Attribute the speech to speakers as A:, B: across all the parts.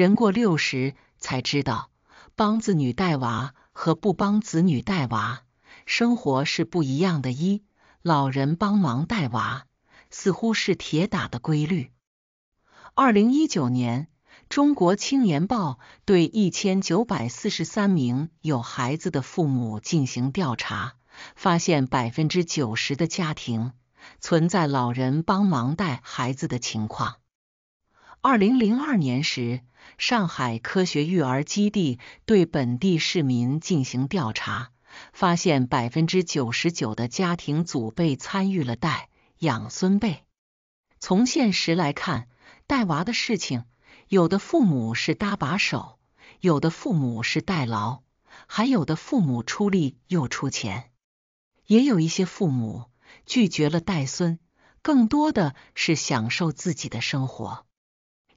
A: 人过六十才知道，帮子女带娃和不帮子女带娃，生活是不一样的。一，老人帮忙带娃，似乎是铁打的规律。二零一九年，《中国青年报》对一千九百四十三名有孩子的父母进行调查，发现百分之九十的家庭存在老人帮忙带孩子的情况。二零零二年时，上海科学育儿基地对本地市民进行调查，发现百分之九十九的家庭祖辈参与了带养孙辈。从现实来看，带娃的事情，有的父母是搭把手，有的父母是代劳，还有的父母出力又出钱，也有一些父母拒绝了带孙，更多的是享受自己的生活。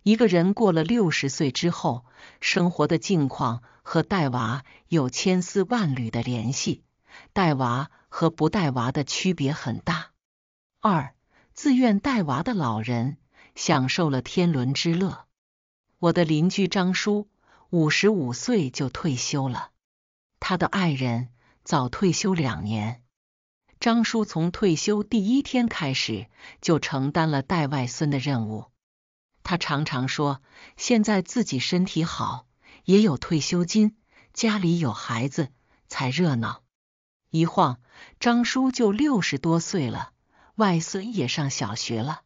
A: 一个人过了六十岁之后，生活的境况和带娃有千丝万缕的联系，带娃和不带娃的区别很大。二，自愿带娃的老人享受了天伦之乐。我的邻居张叔五十五岁就退休了，他的爱人早退休两年，张叔从退休第一天开始就承担了带外孙的任务。他常常说：“现在自己身体好，也有退休金，家里有孩子才热闹。”一晃，张叔就六十多岁了，外孙也上小学了。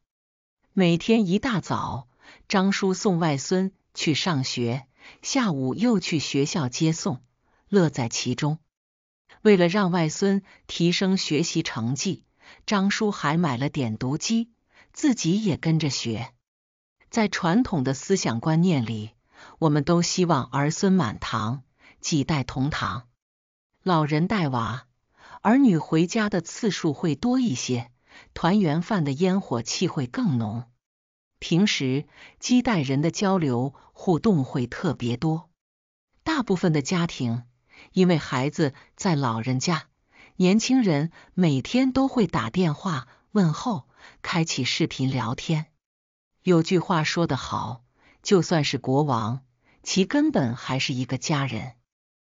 A: 每天一大早，张叔送外孙去上学，下午又去学校接送，乐在其中。为了让外孙提升学习成绩，张叔还买了点读机，自己也跟着学。在传统的思想观念里，我们都希望儿孙满堂、几代同堂，老人带娃，儿女回家的次数会多一些，团圆饭的烟火气会更浓。平时几代人的交流互动会特别多。大部分的家庭因为孩子在老人家，年轻人每天都会打电话问候，开启视频聊天。有句话说得好，就算是国王，其根本还是一个家人。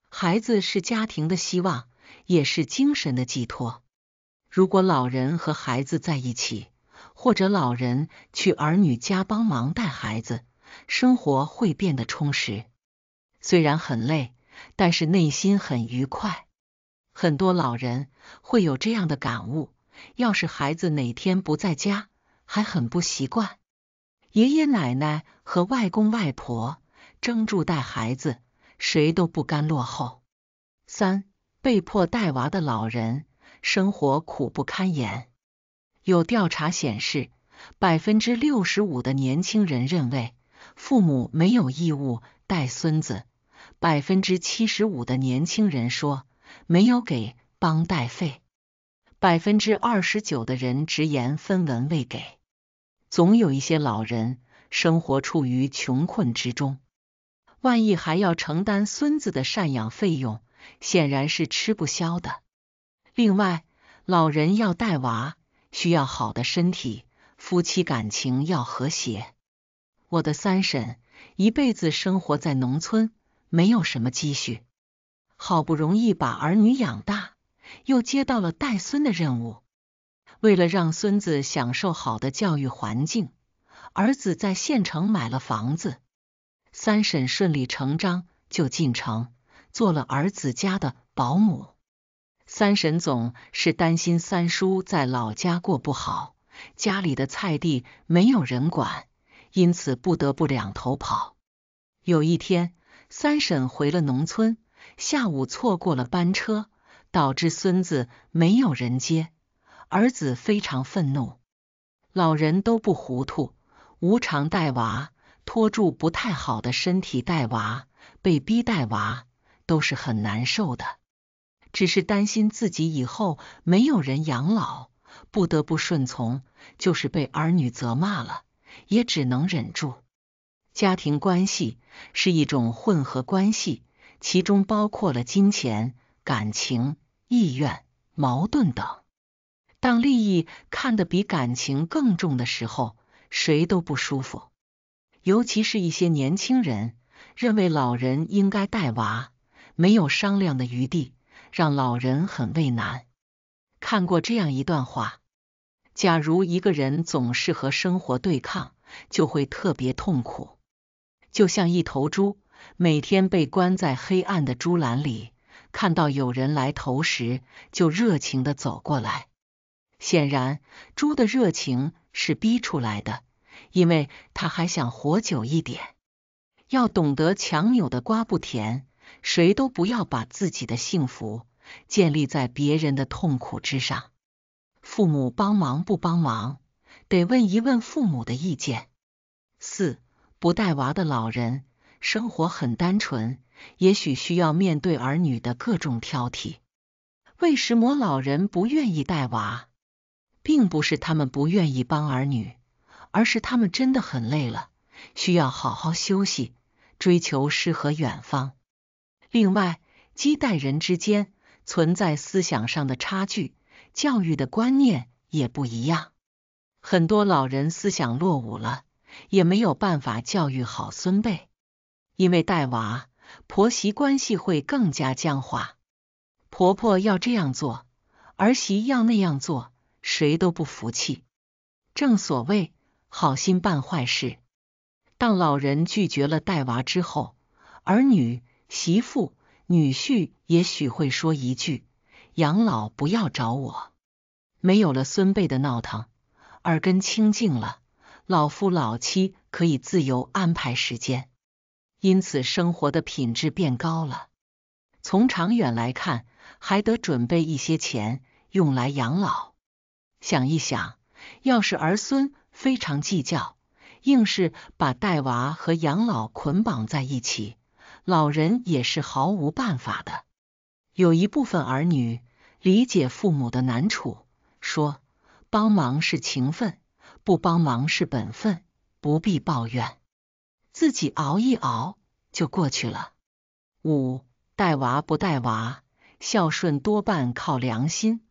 A: 孩子是家庭的希望，也是精神的寄托。如果老人和孩子在一起，或者老人去儿女家帮忙带孩子，生活会变得充实。虽然很累，但是内心很愉快。很多老人会有这样的感悟：要是孩子哪天不在家，还很不习惯。爷爷奶奶和外公外婆争住带孩子，谁都不甘落后。三被迫带娃的老人生活苦不堪言。有调查显示，百分之六十五的年轻人认为父母没有义务带孙子，百分之七十五的年轻人说没有给帮带费，百分之二十九的人直言分文未给。总有一些老人生活处于穷困之中，万一还要承担孙子的赡养费用，显然是吃不消的。另外，老人要带娃，需要好的身体，夫妻感情要和谐。我的三婶一辈子生活在农村，没有什么积蓄，好不容易把儿女养大，又接到了带孙的任务。为了让孙子享受好的教育环境，儿子在县城买了房子。三婶顺理成章就进城做了儿子家的保姆。三婶总是担心三叔在老家过不好，家里的菜地没有人管，因此不得不两头跑。有一天，三婶回了农村，下午错过了班车，导致孙子没有人接。儿子非常愤怒，老人都不糊涂，无偿带娃，拖住不太好的身体带娃，被逼带娃都是很难受的。只是担心自己以后没有人养老，不得不顺从，就是被儿女责骂了，也只能忍住。家庭关系是一种混合关系，其中包括了金钱、感情、意愿、矛盾等。当利益看得比感情更重的时候，谁都不舒服。尤其是一些年轻人认为老人应该带娃，没有商量的余地，让老人很为难。看过这样一段话：假如一个人总是和生活对抗，就会特别痛苦。就像一头猪，每天被关在黑暗的猪栏里，看到有人来投食，就热情的走过来。显然，猪的热情是逼出来的，因为他还想活久一点。要懂得强扭的瓜不甜，谁都不要把自己的幸福建立在别人的痛苦之上。父母帮忙不帮忙，得问一问父母的意见。四不带娃的老人生活很单纯，也许需要面对儿女的各种挑剔。为什么老人不愿意带娃？并不是他们不愿意帮儿女，而是他们真的很累了，需要好好休息，追求诗和远方。另外，几代人之间存在思想上的差距，教育的观念也不一样。很多老人思想落伍了，也没有办法教育好孙辈。因为带娃，婆媳关系会更加僵化，婆婆要这样做，儿媳要那样做。谁都不服气。正所谓好心办坏事。当老人拒绝了带娃之后，儿女、媳妇、女婿也许会说一句：“养老不要找我。”没有了孙辈的闹腾，耳根清净了，老夫老妻可以自由安排时间，因此生活的品质变高了。从长远来看，还得准备一些钱用来养老。想一想，要是儿孙非常计较，硬是把带娃和养老捆绑在一起，老人也是毫无办法的。有一部分儿女理解父母的难处，说帮忙是情分，不帮忙是本分，不必抱怨，自己熬一熬就过去了。五，带娃不带娃，孝顺多半靠良心。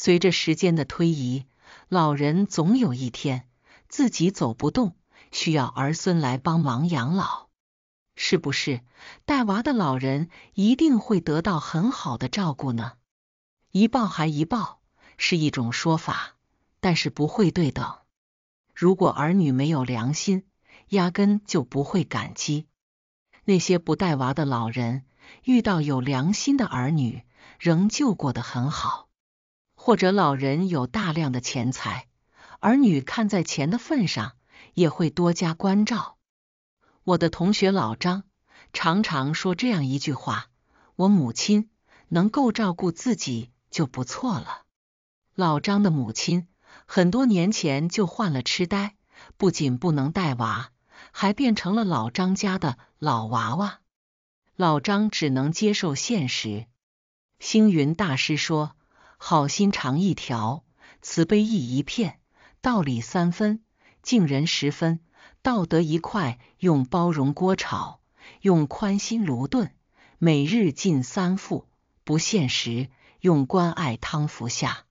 A: 随着时间的推移，老人总有一天自己走不动，需要儿孙来帮忙养老，是不是带娃的老人一定会得到很好的照顾呢？一抱还一抱是一种说法，但是不会对等。如果儿女没有良心，压根就不会感激那些不带娃的老人。遇到有良心的儿女，仍旧过得很好。或者老人有大量的钱财，儿女看在钱的份上也会多加关照。我的同学老张常常说这样一句话：“我母亲能够照顾自己就不错了。”老张的母亲很多年前就患了痴呆，不仅不能带娃，还变成了老张家的老娃娃。老张只能接受现实。星云大师说。好心肠一条，慈悲意一片，道理三分，敬人十分，道德一块，用包容锅炒，用宽心炉炖，每日进三副，不限时，用关爱汤服下。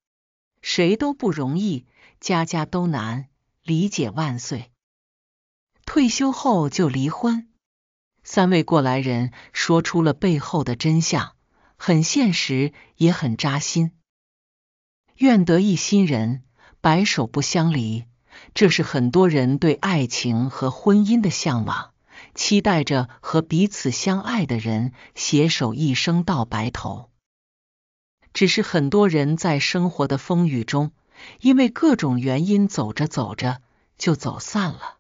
A: 谁都不容易，家家都难，理解万岁。退休后就离婚，三位过来人说出了背后的真相，很现实，也很扎心。愿得一心人，白首不相离。这是很多人对爱情和婚姻的向往，期待着和彼此相爱的人携手一生到白头。只是很多人在生活的风雨中，因为各种原因，走着走着就走散了。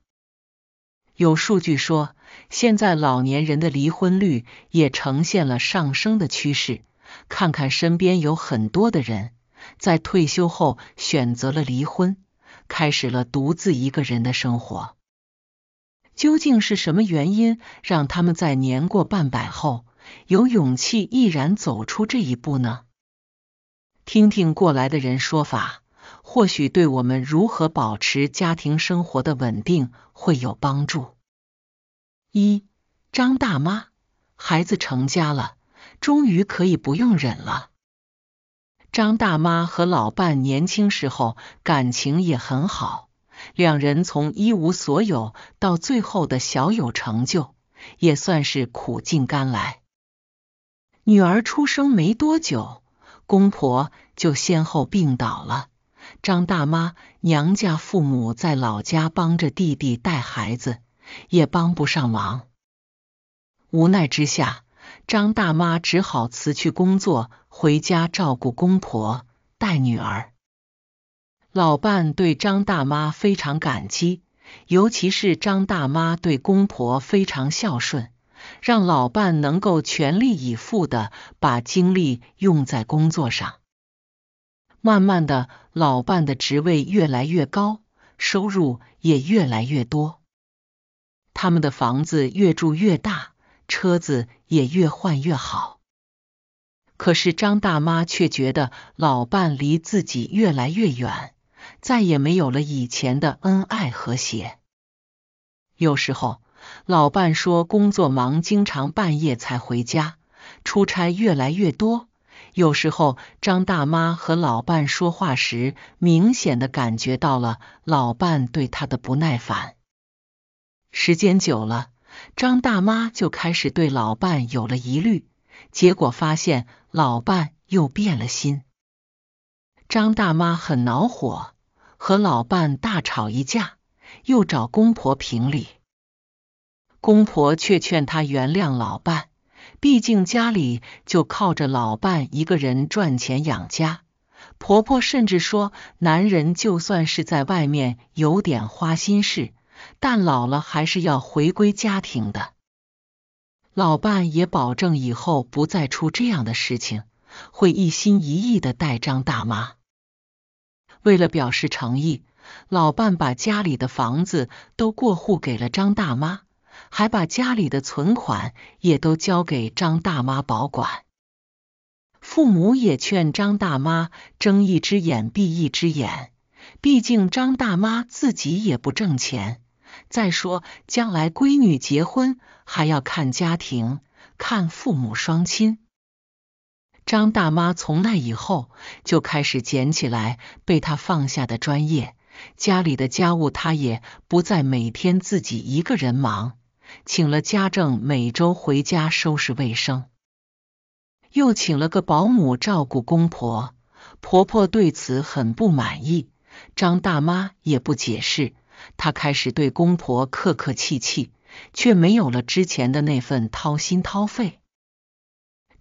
A: 有数据说，现在老年人的离婚率也呈现了上升的趋势。看看身边有很多的人。在退休后选择了离婚，开始了独自一个人的生活。究竟是什么原因让他们在年过半百后有勇气毅然走出这一步呢？听听过来的人说法，或许对我们如何保持家庭生活的稳定会有帮助。一张大妈，孩子成家了，终于可以不用忍了。张大妈和老伴年轻时候感情也很好，两人从一无所有到最后的小有成就，也算是苦尽甘来。女儿出生没多久，公婆就先后病倒了。张大妈娘家父母在老家帮着弟弟带孩子，也帮不上忙。无奈之下，张大妈只好辞去工作，回家照顾公婆、带女儿。老伴对张大妈非常感激，尤其是张大妈对公婆非常孝顺，让老伴能够全力以赴的把精力用在工作上。慢慢的，老伴的职位越来越高，收入也越来越多，他们的房子越住越大。车子也越换越好，可是张大妈却觉得老伴离自己越来越远，再也没有了以前的恩爱和谐。有时候老伴说工作忙，经常半夜才回家，出差越来越多。有时候张大妈和老伴说话时，明显的感觉到了老伴对她的不耐烦。时间久了。张大妈就开始对老伴有了疑虑，结果发现老伴又变了心。张大妈很恼火，和老伴大吵一架，又找公婆评理。公婆却劝她原谅老伴，毕竟家里就靠着老伴一个人赚钱养家。婆婆甚至说，男人就算是在外面有点花心事。但老了还是要回归家庭的。老伴也保证以后不再出这样的事情，会一心一意的带张大妈。为了表示诚意，老伴把家里的房子都过户给了张大妈，还把家里的存款也都交给张大妈保管。父母也劝张大妈睁一只眼闭一只眼，毕竟张大妈自己也不挣钱。再说，将来闺女结婚还要看家庭，看父母双亲。张大妈从那以后就开始捡起来被她放下的专业，家里的家务她也不再每天自己一个人忙，请了家政每周回家收拾卫生，又请了个保姆照顾公婆。婆婆对此很不满意，张大妈也不解释。他开始对公婆客客气气，却没有了之前的那份掏心掏肺。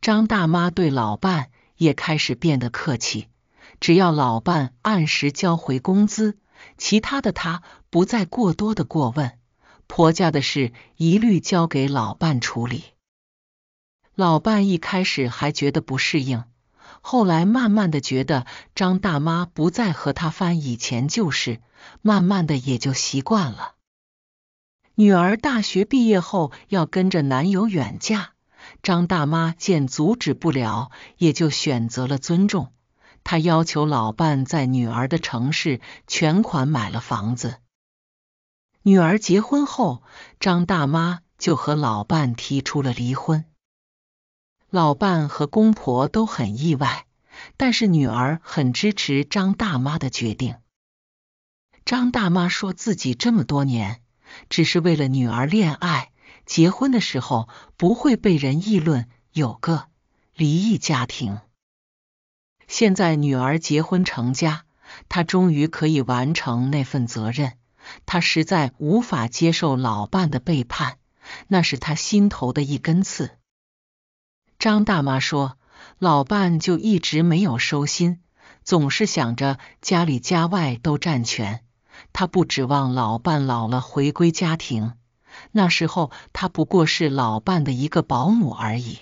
A: 张大妈对老伴也开始变得客气，只要老伴按时交回工资，其他的她不再过多的过问，婆家的事一律交给老伴处理。老伴一开始还觉得不适应。后来慢慢的觉得张大妈不再和他翻以前旧事，慢慢的也就习惯了。女儿大学毕业后要跟着男友远嫁，张大妈见阻止不了，也就选择了尊重。她要求老伴在女儿的城市全款买了房子。女儿结婚后，张大妈就和老伴提出了离婚。老伴和公婆都很意外，但是女儿很支持张大妈的决定。张大妈说自己这么多年只是为了女儿恋爱、结婚的时候不会被人议论有个离异家庭。现在女儿结婚成家，她终于可以完成那份责任。她实在无法接受老伴的背叛，那是她心头的一根刺。张大妈说：“老伴就一直没有收心，总是想着家里家外都占全。她不指望老伴老了回归家庭，那时候她不过是老伴的一个保姆而已。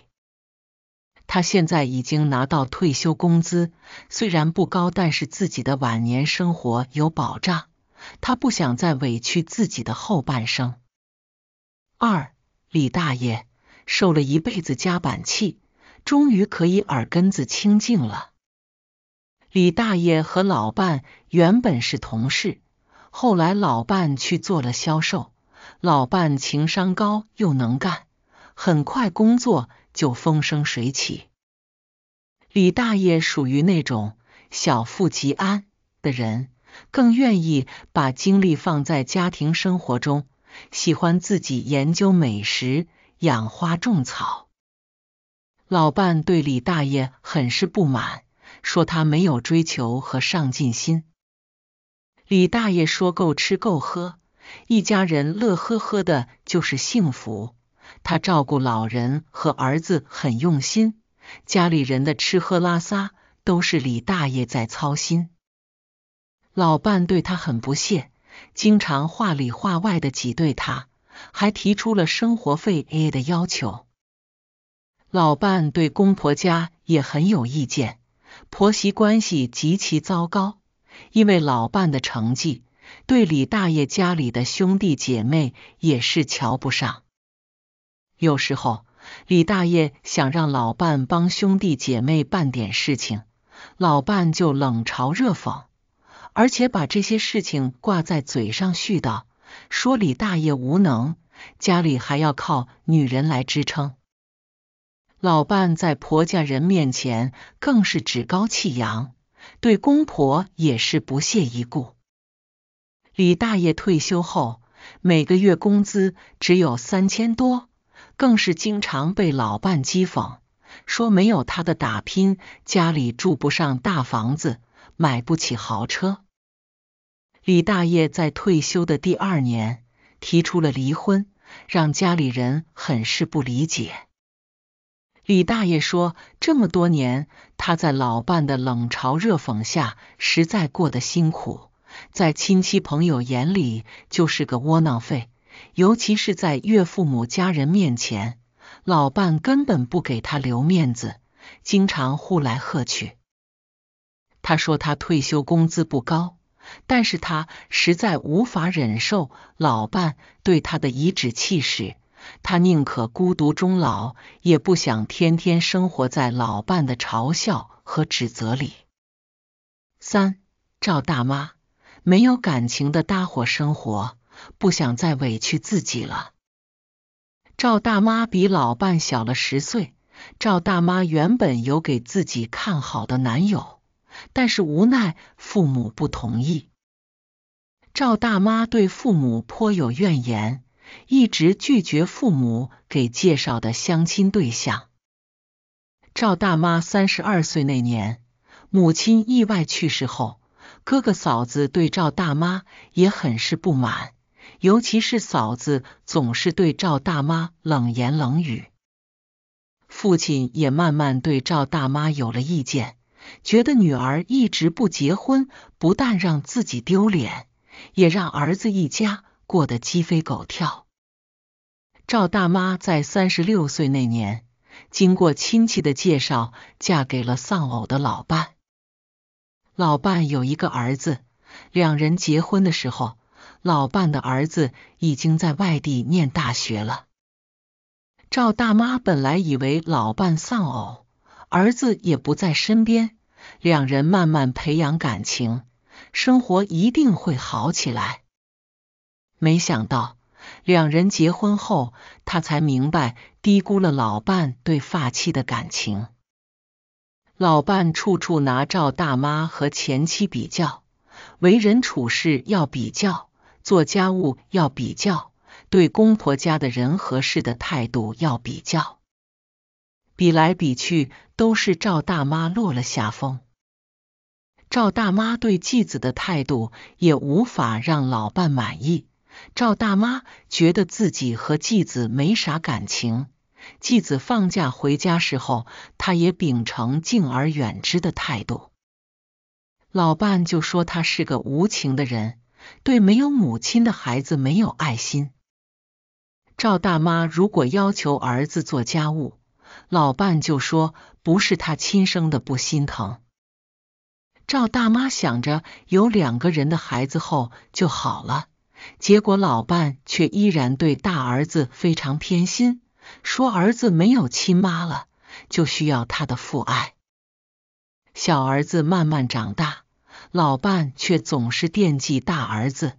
A: 她现在已经拿到退休工资，虽然不高，但是自己的晚年生活有保障。她不想再委屈自己的后半生。”二李大爷。受了一辈子夹板气，终于可以耳根子清净了。李大爷和老伴原本是同事，后来老伴去做了销售。老伴情商高又能干，很快工作就风生水起。李大爷属于那种小富即安的人，更愿意把精力放在家庭生活中，喜欢自己研究美食。养花种草，老伴对李大爷很是不满，说他没有追求和上进心。李大爷说够吃够喝，一家人乐呵呵的，就是幸福。他照顾老人和儿子很用心，家里人的吃喝拉撒都是李大爷在操心。老伴对他很不屑，经常话里话外的挤兑他。还提出了生活费 a 的要求。老伴对公婆家也很有意见，婆媳关系极其糟糕。因为老伴的成绩，对李大爷家里的兄弟姐妹也是瞧不上。有时候，李大爷想让老伴帮兄弟姐妹办点事情，老伴就冷嘲热讽，而且把这些事情挂在嘴上絮叨。说李大爷无能，家里还要靠女人来支撑。老伴在婆家人面前更是趾高气扬，对公婆也是不屑一顾。李大爷退休后，每个月工资只有三千多，更是经常被老伴讥讽，说没有他的打拼，家里住不上大房子，买不起豪车。李大爷在退休的第二年提出了离婚，让家里人很是不理解。李大爷说，这么多年他在老伴的冷嘲热讽下，实在过得辛苦，在亲戚朋友眼里就是个窝囊废，尤其是在岳父母家人面前，老伴根本不给他留面子，经常呼来喝去。他说，他退休工资不高。但是他实在无法忍受老伴对他的颐指气使，他宁可孤独终老，也不想天天生活在老伴的嘲笑和指责里。三赵大妈没有感情的搭伙生活，不想再委屈自己了。赵大妈比老伴小了十岁，赵大妈原本有给自己看好的男友。但是无奈父母不同意，赵大妈对父母颇有怨言，一直拒绝父母给介绍的相亲对象。赵大妈三十二岁那年，母亲意外去世后，哥哥嫂子对赵大妈也很是不满，尤其是嫂子总是对赵大妈冷言冷语，父亲也慢慢对赵大妈有了意见。觉得女儿一直不结婚，不但让自己丢脸，也让儿子一家过得鸡飞狗跳。赵大妈在三十六岁那年，经过亲戚的介绍，嫁给了丧偶的老伴。老伴有一个儿子，两人结婚的时候，老伴的儿子已经在外地念大学了。赵大妈本来以为老伴丧偶。儿子也不在身边，两人慢慢培养感情，生活一定会好起来。没想到两人结婚后，他才明白低估了老伴对发妻的感情。老伴处处拿赵大妈和前妻比较，为人处事要比较，做家务要比较，对公婆家的人和事的态度要比较。比来比去，都是赵大妈落了下风。赵大妈对继子的态度也无法让老伴满意。赵大妈觉得自己和继子没啥感情，继子放假回家时候，他也秉承敬而远之的态度。老伴就说他是个无情的人，对没有母亲的孩子没有爱心。赵大妈如果要求儿子做家务。老伴就说不是他亲生的不心疼。赵大妈想着有两个人的孩子后就好了，结果老伴却依然对大儿子非常偏心，说儿子没有亲妈了就需要他的父爱。小儿子慢慢长大，老伴却总是惦记大儿子，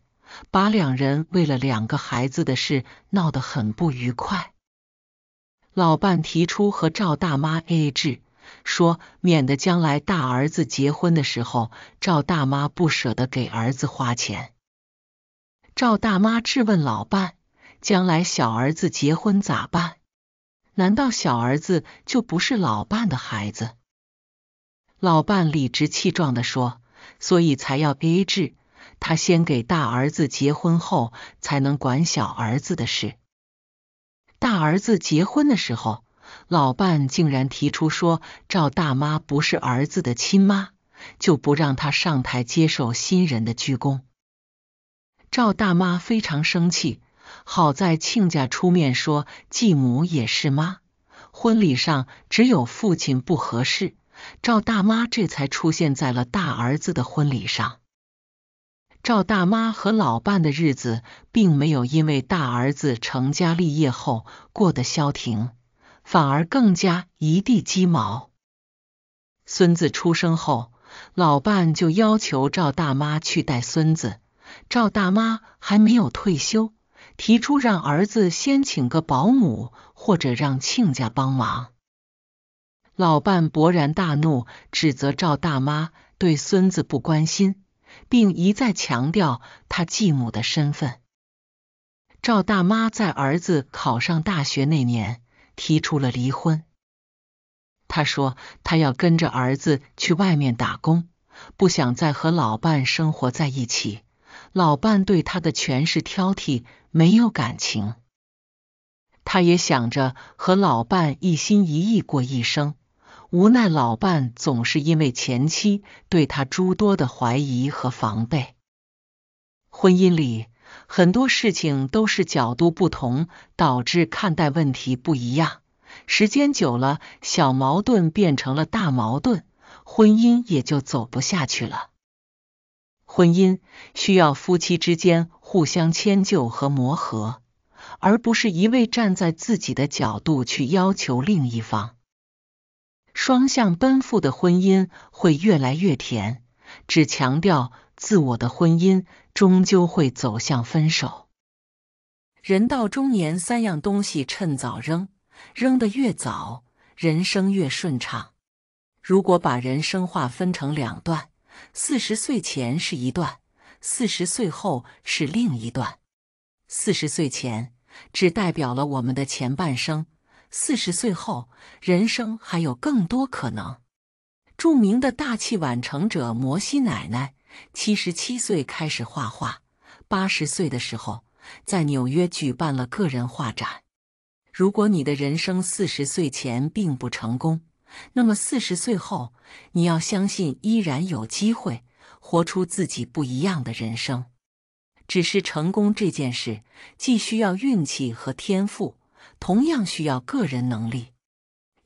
A: 把两人为了两个孩子的事闹得很不愉快。老伴提出和赵大妈 AA 制，说免得将来大儿子结婚的时候，赵大妈不舍得给儿子花钱。赵大妈质问老伴：“将来小儿子结婚咋办？难道小儿子就不是老伴的孩子？”老伴理直气壮的说：“所以才要 AA 制，他先给大儿子结婚后，才能管小儿子的事。”大儿子结婚的时候，老伴竟然提出说赵大妈不是儿子的亲妈，就不让他上台接受新人的鞠躬。赵大妈非常生气，好在亲家出面说继母也是妈，婚礼上只有父亲不合适，赵大妈这才出现在了大儿子的婚礼上。赵大妈和老伴的日子并没有因为大儿子成家立业后过得消停，反而更加一地鸡毛。孙子出生后，老伴就要求赵大妈去带孙子。赵大妈还没有退休，提出让儿子先请个保姆或者让亲家帮忙。老伴勃然大怒，指责赵大妈对孙子不关心。并一再强调他继母的身份。赵大妈在儿子考上大学那年提出了离婚。她说她要跟着儿子去外面打工，不想再和老伴生活在一起。老伴对她的全是挑剔，没有感情。她也想着和老伴一心一意过一生。无奈，老伴总是因为前妻对他诸多的怀疑和防备。婚姻里很多事情都是角度不同导致看待问题不一样，时间久了，小矛盾变成了大矛盾，婚姻也就走不下去了。婚姻需要夫妻之间互相迁就和磨合，而不是一味站在自己的角度去要求另一方。双向奔赴的婚姻会越来越甜，只强调自我的婚姻终究会走向分手。人到中年，三样东西趁早扔，扔得越早，人生越顺畅。如果把人生划分成两段，四十岁前是一段，四十岁后是另一段。四十岁前只代表了我们的前半生。四十岁后，人生还有更多可能。著名的大器晚成者摩西奶奶，七十七岁开始画画，八十岁的时候在纽约举办了个人画展。如果你的人生四十岁前并不成功，那么四十岁后，你要相信依然有机会活出自己不一样的人生。只是成功这件事，既需要运气和天赋。同样需要个人能力、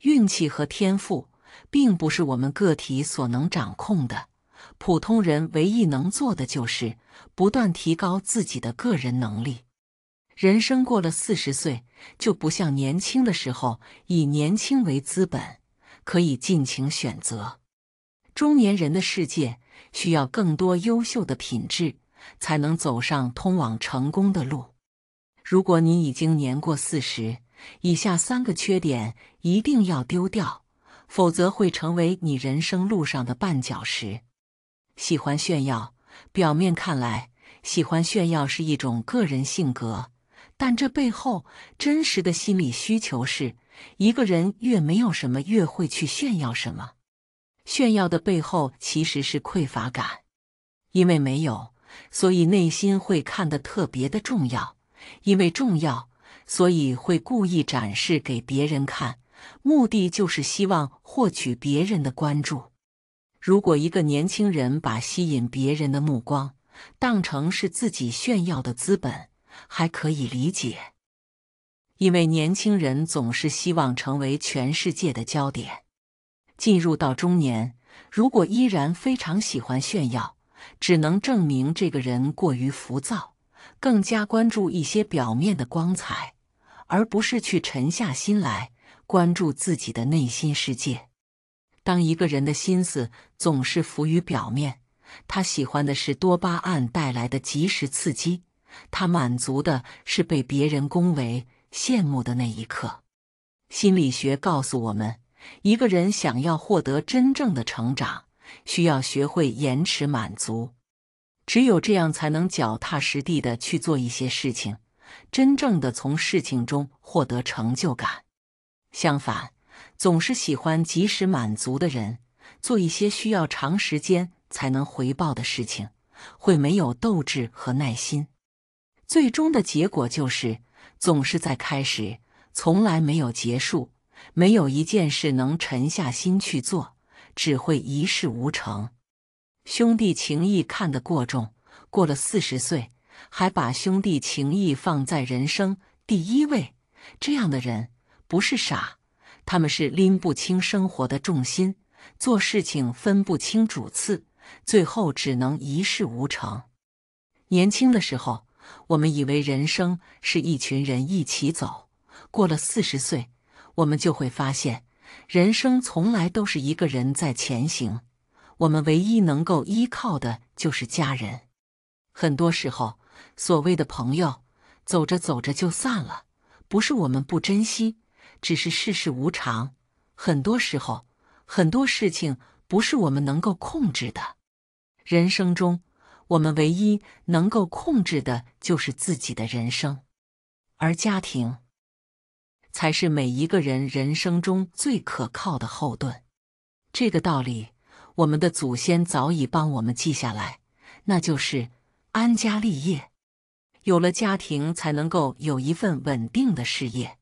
A: 运气和天赋，并不是我们个体所能掌控的。普通人唯一能做的就是不断提高自己的个人能力。人生过了四十岁，就不像年轻的时候以年轻为资本，可以尽情选择。中年人的世界需要更多优秀的品质，才能走上通往成功的路。如果你已经年过四十，以下三个缺点一定要丢掉，否则会成为你人生路上的绊脚石。喜欢炫耀，表面看来喜欢炫耀是一种个人性格，但这背后真实的心理需求是：一个人越没有什么，越会去炫耀什么。炫耀的背后其实是匮乏感，因为没有，所以内心会看得特别的重要。因为重要，所以会故意展示给别人看，目的就是希望获取别人的关注。如果一个年轻人把吸引别人的目光当成是自己炫耀的资本，还可以理解，因为年轻人总是希望成为全世界的焦点。进入到中年，如果依然非常喜欢炫耀，只能证明这个人过于浮躁。更加关注一些表面的光彩，而不是去沉下心来关注自己的内心世界。当一个人的心思总是浮于表面，他喜欢的是多巴胺带来的即时刺激，他满足的是被别人恭维、羡慕的那一刻。心理学告诉我们，一个人想要获得真正的成长，需要学会延迟满足。只有这样才能脚踏实地的去做一些事情，真正的从事情中获得成就感。相反，总是喜欢及时满足的人，做一些需要长时间才能回报的事情，会没有斗志和耐心。最终的结果就是，总是在开始，从来没有结束，没有一件事能沉下心去做，只会一事无成。兄弟情谊看得过重，过了四十岁还把兄弟情义放在人生第一位，这样的人不是傻，他们是拎不清生活的重心，做事情分不清主次，最后只能一事无成。年轻的时候，我们以为人生是一群人一起走，过了四十岁，我们就会发现，人生从来都是一个人在前行。我们唯一能够依靠的就是家人。很多时候，所谓的朋友，走着走着就散了，不是我们不珍惜，只是世事无常。很多时候，很多事情不是我们能够控制的。人生中，我们唯一能够控制的就是自己的人生，而家庭才是每一个人人生中最可靠的后盾。这个道理。我们的祖先早已帮我们记下来，那就是安家立业，有了家庭才能够有一份稳定的事业。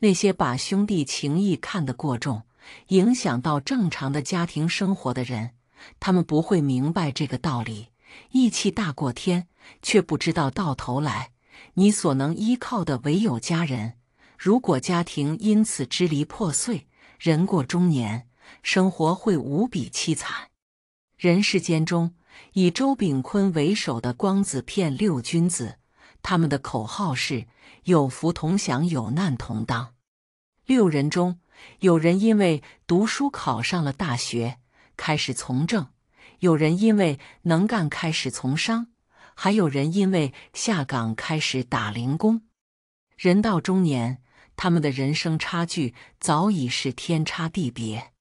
A: 那些把兄弟情谊看得过重，影响到正常的家庭生活的人，他们不会明白这个道理。义气大过天，却不知道到头来你所能依靠的唯有家人。如果家庭因此支离破碎，人过中年。生活会无比凄惨。人世间中，以周炳坤为首的光子片六君子，他们的口号是“有福同享，有难同当”。六人中，有人因为读书考上了大学，开始从政；有人因为能干开始从商；还有人因为下岗开始打零工。人到中年，他们的人生差距早已是天差地别。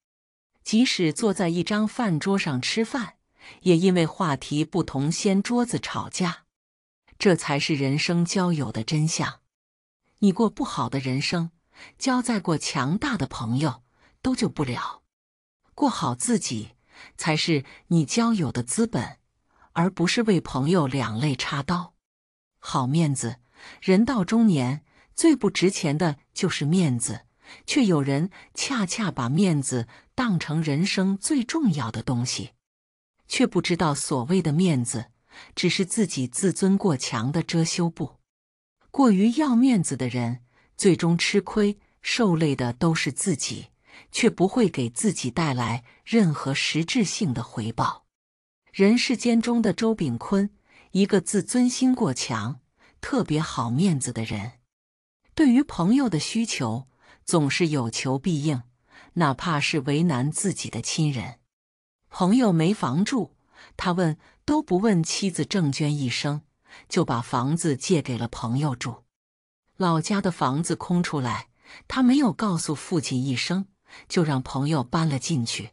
A: 即使坐在一张饭桌上吃饭，也因为话题不同掀桌子吵架。这才是人生交友的真相。你过不好的人生，交再过强大的朋友都救不了。过好自己才是你交友的资本，而不是为朋友两肋插刀。好面子，人到中年最不值钱的就是面子。却有人恰恰把面子当成人生最重要的东西，却不知道所谓的面子，只是自己自尊过强的遮羞布。过于要面子的人，最终吃亏受累的都是自己，却不会给自己带来任何实质性的回报。人世间中的周炳坤，一个自尊心过强、特别好面子的人，对于朋友的需求。总是有求必应，哪怕是为难自己的亲人、朋友。没房住，他问都不问妻子郑娟一声，就把房子借给了朋友住。老家的房子空出来，他没有告诉父亲一声，就让朋友搬了进去。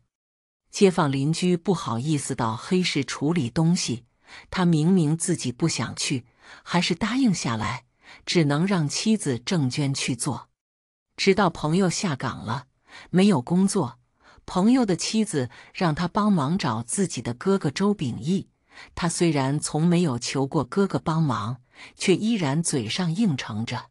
A: 街坊邻居不好意思到黑市处理东西，他明明自己不想去，还是答应下来，只能让妻子郑娟去做。直到朋友下岗了，没有工作，朋友的妻子让他帮忙找自己的哥哥周秉义。他虽然从没有求过哥哥帮忙，却依然嘴上应承着。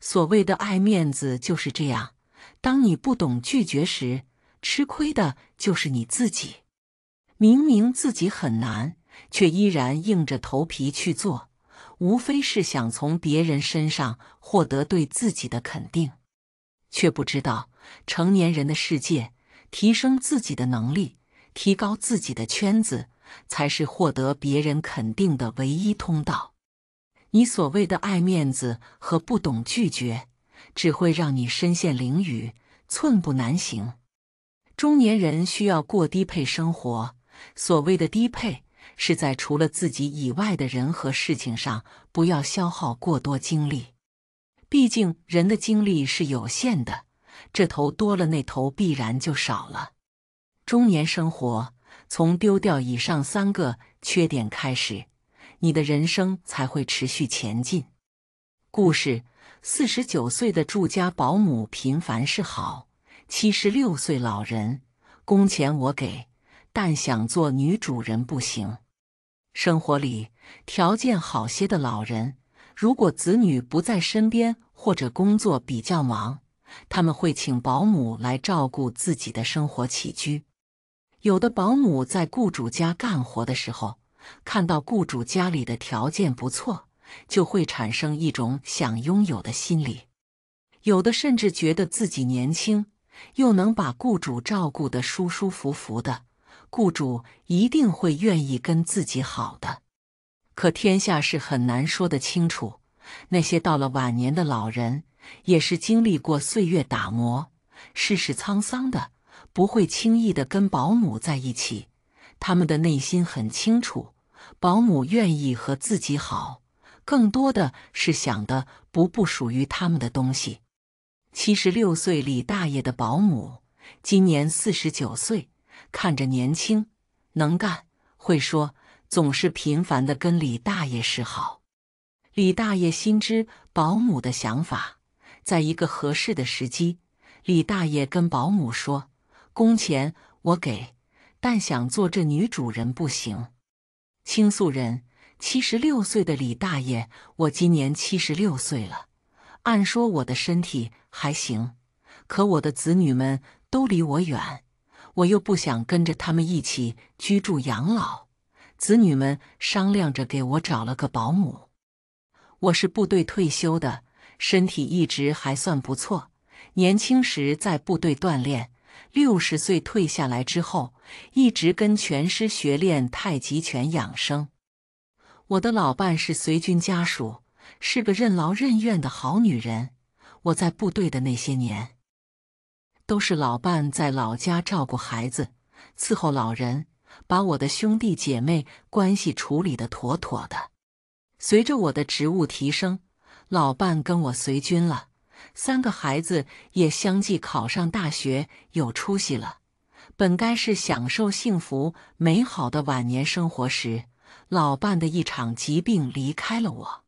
A: 所谓的爱面子就是这样：当你不懂拒绝时，吃亏的就是你自己。明明自己很难，却依然硬着头皮去做，无非是想从别人身上获得对自己的肯定。却不知道，成年人的世界，提升自己的能力，提高自己的圈子，才是获得别人肯定的唯一通道。你所谓的爱面子和不懂拒绝，只会让你身陷囹圄，寸步难行。中年人需要过低配生活，所谓的低配，是在除了自己以外的人和事情上，不要消耗过多精力。毕竟人的精力是有限的，这头多了，那头必然就少了。中年生活从丢掉以上三个缺点开始，你的人生才会持续前进。故事：四十九岁的住家保姆频繁是好，七十六岁老人工钱我给，但想做女主人不行。生活里条件好些的老人。如果子女不在身边或者工作比较忙，他们会请保姆来照顾自己的生活起居。有的保姆在雇主家干活的时候，看到雇主家里的条件不错，就会产生一种想拥有的心理。有的甚至觉得自己年轻，又能把雇主照顾得舒舒服服的，雇主一定会愿意跟自己好的。可天下事很难说得清楚。那些到了晚年的老人，也是经历过岁月打磨、世事沧桑的，不会轻易的跟保姆在一起。他们的内心很清楚，保姆愿意和自己好，更多的是想的不不属于他们的东西。七十六岁李大爷的保姆，今年四十九岁，看着年轻、能干、会说。总是频繁的跟李大爷示好，李大爷心知保姆的想法，在一个合适的时机，李大爷跟保姆说：“工钱我给，但想做这女主人不行。”倾诉人：七十六岁的李大爷，我今年七十六岁了，按说我的身体还行，可我的子女们都离我远，我又不想跟着他们一起居住养老。子女们商量着给我找了个保姆。我是部队退休的，身体一直还算不错。年轻时在部队锻炼，六十岁退下来之后，一直跟拳师学练太极拳养生。我的老伴是随军家属，是个任劳任怨的好女人。我在部队的那些年，都是老伴在老家照顾孩子，伺候老人。把我的兄弟姐妹关系处理的妥妥的。随着我的职务提升，老伴跟我随军了，三个孩子也相继考上大学，有出息了。本该是享受幸福美好的晚年生活时，老伴的一场疾病离开了我。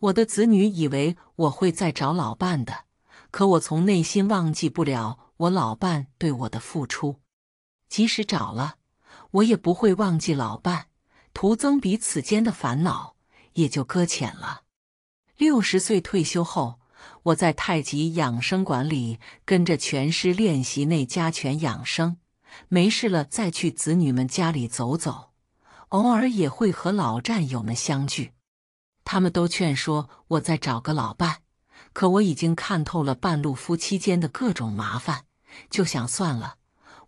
A: 我的子女以为我会再找老伴的，可我从内心忘记不了我老伴对我的付出，即使找了。我也不会忘记老伴，徒增彼此间的烦恼，也就搁浅了。六十岁退休后，我在太极养生馆里跟着拳师练习内家拳养生，没事了再去子女们家里走走，偶尔也会和老战友们相聚。他们都劝说我再找个老伴，可我已经看透了半路夫妻间的各种麻烦，就想算了。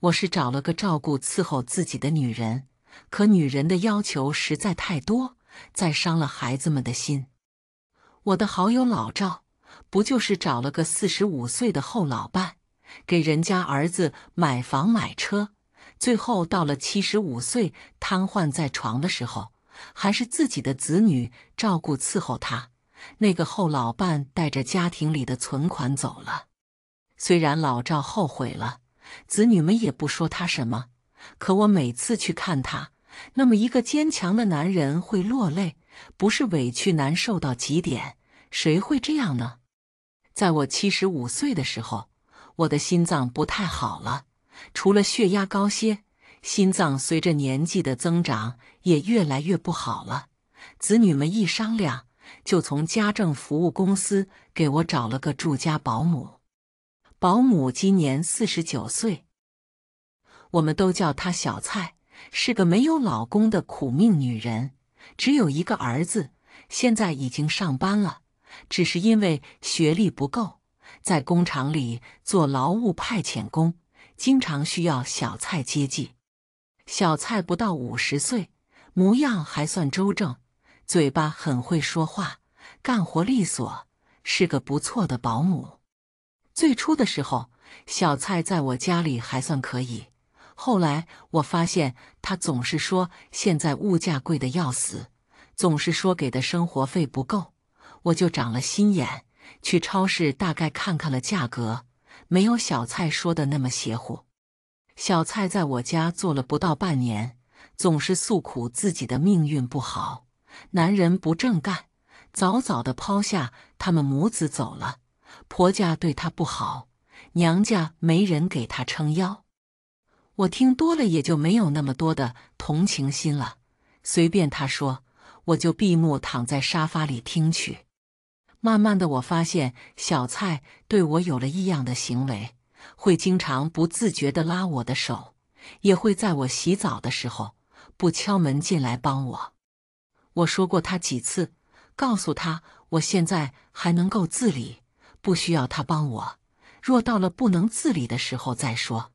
A: 我是找了个照顾伺候自己的女人，可女人的要求实在太多，再伤了孩子们的心。我的好友老赵，不就是找了个四十五岁的后老伴，给人家儿子买房买车，最后到了七十五岁瘫痪在床的时候，还是自己的子女照顾伺候他，那个后老伴带着家庭里的存款走了。虽然老赵后悔了。子女们也不说他什么，可我每次去看他，那么一个坚强的男人会落泪，不是委屈难受到极点，谁会这样呢？在我七十五岁的时候，我的心脏不太好了，除了血压高些，心脏随着年纪的增长也越来越不好了。子女们一商量，就从家政服务公司给我找了个住家保姆。保姆今年四十九岁，我们都叫她小蔡，是个没有老公的苦命女人，只有一个儿子，现在已经上班了，只是因为学历不够，在工厂里做劳务派遣工，经常需要小蔡接济。小蔡不到五十岁，模样还算周正，嘴巴很会说话，干活利索，是个不错的保姆。最初的时候，小蔡在我家里还算可以。后来我发现他总是说现在物价贵的要死，总是说给的生活费不够，我就长了心眼，去超市大概看看了价格，没有小蔡说的那么邪乎。小蔡在我家做了不到半年，总是诉苦自己的命运不好，男人不正干，早早的抛下他们母子走了。婆家对她不好，娘家没人给她撑腰。我听多了也就没有那么多的同情心了。随便他说，我就闭目躺在沙发里听去。慢慢的，我发现小蔡对我有了异样的行为，会经常不自觉的拉我的手，也会在我洗澡的时候不敲门进来帮我。我说过他几次，告诉他我现在还能够自理。不需要他帮我。若到了不能自理的时候再说。